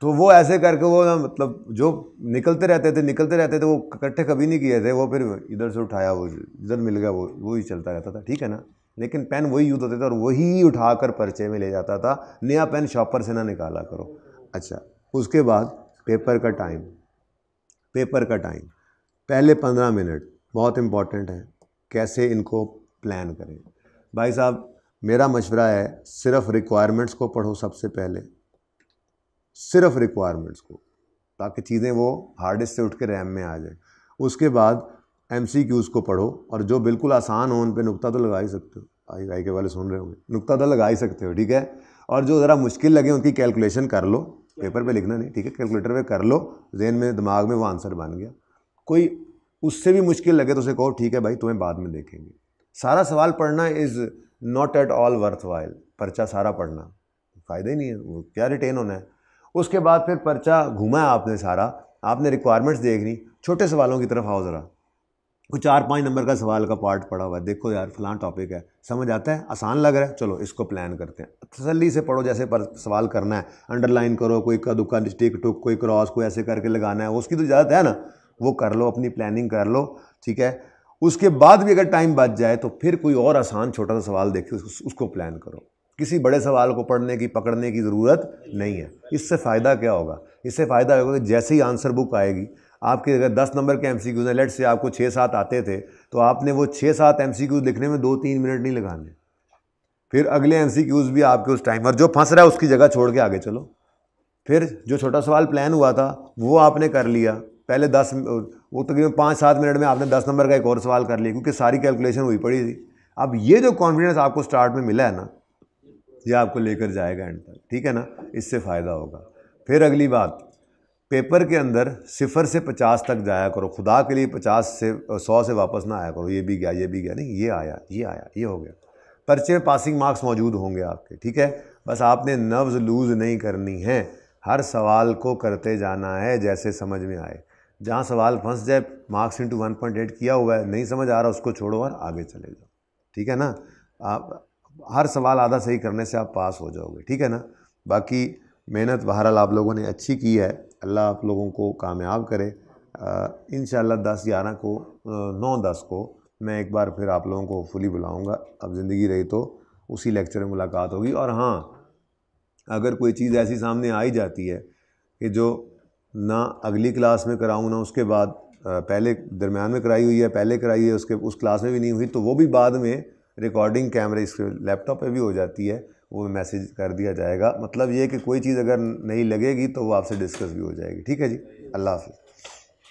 Speaker 1: तो वो ऐसे करके वो ना मतलब जो निकलते रहते थे निकलते रहते थे वो इकट्ठे कभी नहीं किए थे वो फिर इधर से उठाया वो इधर मिल गया वो वो ही चलता रहता था ठीक है ना लेकिन पेन वही यूज़ होते थे और वही उठा कर पर्चे में ले जाता था नया पेन शॉपर से ना निकाला करो अच्छा उसके बाद पेपर का टाइम पेपर का टाइम पहले पंद्रह मिनट बहुत इंपॉर्टेंट है कैसे इनको प्लान करें भाई साहब मेरा मशवरा है सिर्फ रिक्वायरमेंट्स को पढ़ो सबसे पहले सिर्फ रिक्वायरमेंट्स को ताकि चीज़ें वो हार्डेस्ट से उठ के रैम में आ जाए उसके बाद एम सी क्यूज़ को पढ़ो और जो बिल्कुल आसान हो उन पर नुकता तो लगा ही सकते हो आई आई के वाले सुन रहे होंगे नुकता तो लगा ही सकते हो ठीक है और जो ज़रा मुश्किल लगे उनकी कैलकुलेशन कर लो पेपर पे लिखना नहीं ठीक है कैलकुलेटर पे कर लो जेन में दिमाग में वो आंसर बन गया कोई उससे भी मुश्किल लगे तो उसे कहो ठीक है भाई तुम्हें बाद में देखेंगे सारा सवाल पढ़ना is not at all worthwhile पर्चा सारा पढ़ना फ़ायदा ही नहीं है वो क्या रिटेन होना है उसके बाद फिर पर्चा घुमाया आपने सारा आपने रिक्वायरमेंट्स देखनी छोटे सवालों की तरफ आओ ज़रा कुछ चार पाँच नंबर का सवाल का पार्ट पड़ा हुआ है देखो यार फलां टॉपिक है समझ आता है आसान लग रहा है चलो इसको प्लान करते हैं तसली से पढ़ो जैसे पर सवाल करना है अंडरलाइन करो कोई का दुक्का टिक टुक कोई क्रॉस कोई ऐसे करके लगाना है उसकी तो इजाज़त है ना वो कर लो अपनी प्लानिंग कर लो ठीक है उसके बाद भी अगर टाइम बच जाए तो फिर कोई और आसान छोटा सा सवाल उस, उसको प्लान करो किसी बड़े सवाल को पढ़ने की पकड़ने की ज़रूरत नहीं है इससे फ़ायदा क्या होगा इससे फ़ायदा होगा कि जैसे ही आंसर बुक आएगी आपके अगर दस नंबर के एम सी क्यूज़ हैं लेट से आपको छः सात आते थे तो आपने वो छः सात एम सी क्यूज़ लिखने में दो तीन मिनट नहीं लगाने फिर अगले एम सी क्यूज़ भी आपके उस टाइम और जो फंस रहा है उसकी जगह छोड़ के आगे चलो फिर जो छोटा सवाल प्लान हुआ था वो आपने कर लिया पहले दस वो तकरीबन पाँच सात मिनट में आपने दस नंबर का एक और सवाल कर लिया क्योंकि सारी कैलकुलेशन हुई पड़ी थी अब ये जो कॉन्फिडेंस आपको स्टार्ट में मिला है ना ये आपको लेकर जाएगा एंड तक ठीक है ना इससे फ़ायदा होगा फिर अगली बात पेपर के अंदर सिफर से पचास तक जाया करो खुदा के लिए पचास से सौ से वापस ना आया करो ये भी गया ये भी गया नहीं ये आया ये आया ये हो गया पर्चे में पासिंग मार्क्स मौजूद होंगे आपके ठीक है बस आपने नर्व्स लूज़ नहीं करनी है हर सवाल को करते जाना है जैसे समझ में आए जहाँ सवाल फंस जाए marks into one point eight किया हुआ है नहीं समझ आ रहा उसको छोड़ो और आगे चले जाओ ठीक है ना आप हर सवाल आधा सही करने से आप पास हो जाओगे ठीक है ना बाकी मेहनत बहरहाल आप लोगों ने अच्छी की है अल्लाह आप लोगों को कामयाब करे इन दस ग्यारह को नौ दस को मैं एक बार फिर आप लोगों को फुली बुलाऊँगा अब ज़िंदगी रही तो उसी लेक्चर में मुलाकात होगी और हाँ अगर कोई चीज़ ऐसी सामने आई जाती है कि जो ना अगली क्लास में कराऊँ ना उसके बाद पहले दरमियान में कराई हुई है पहले कराई है उसके उस क्लास में भी नहीं हुई तो वो भी बाद में रिकॉर्डिंग कैमरे इसके लैपटॉप पे भी हो जाती है वो मैसेज कर दिया जाएगा मतलब ये कि कोई चीज़ अगर नहीं लगेगी तो वो आपसे डिस्कस भी हो जाएगी ठीक है जी अल्लाह हाफ़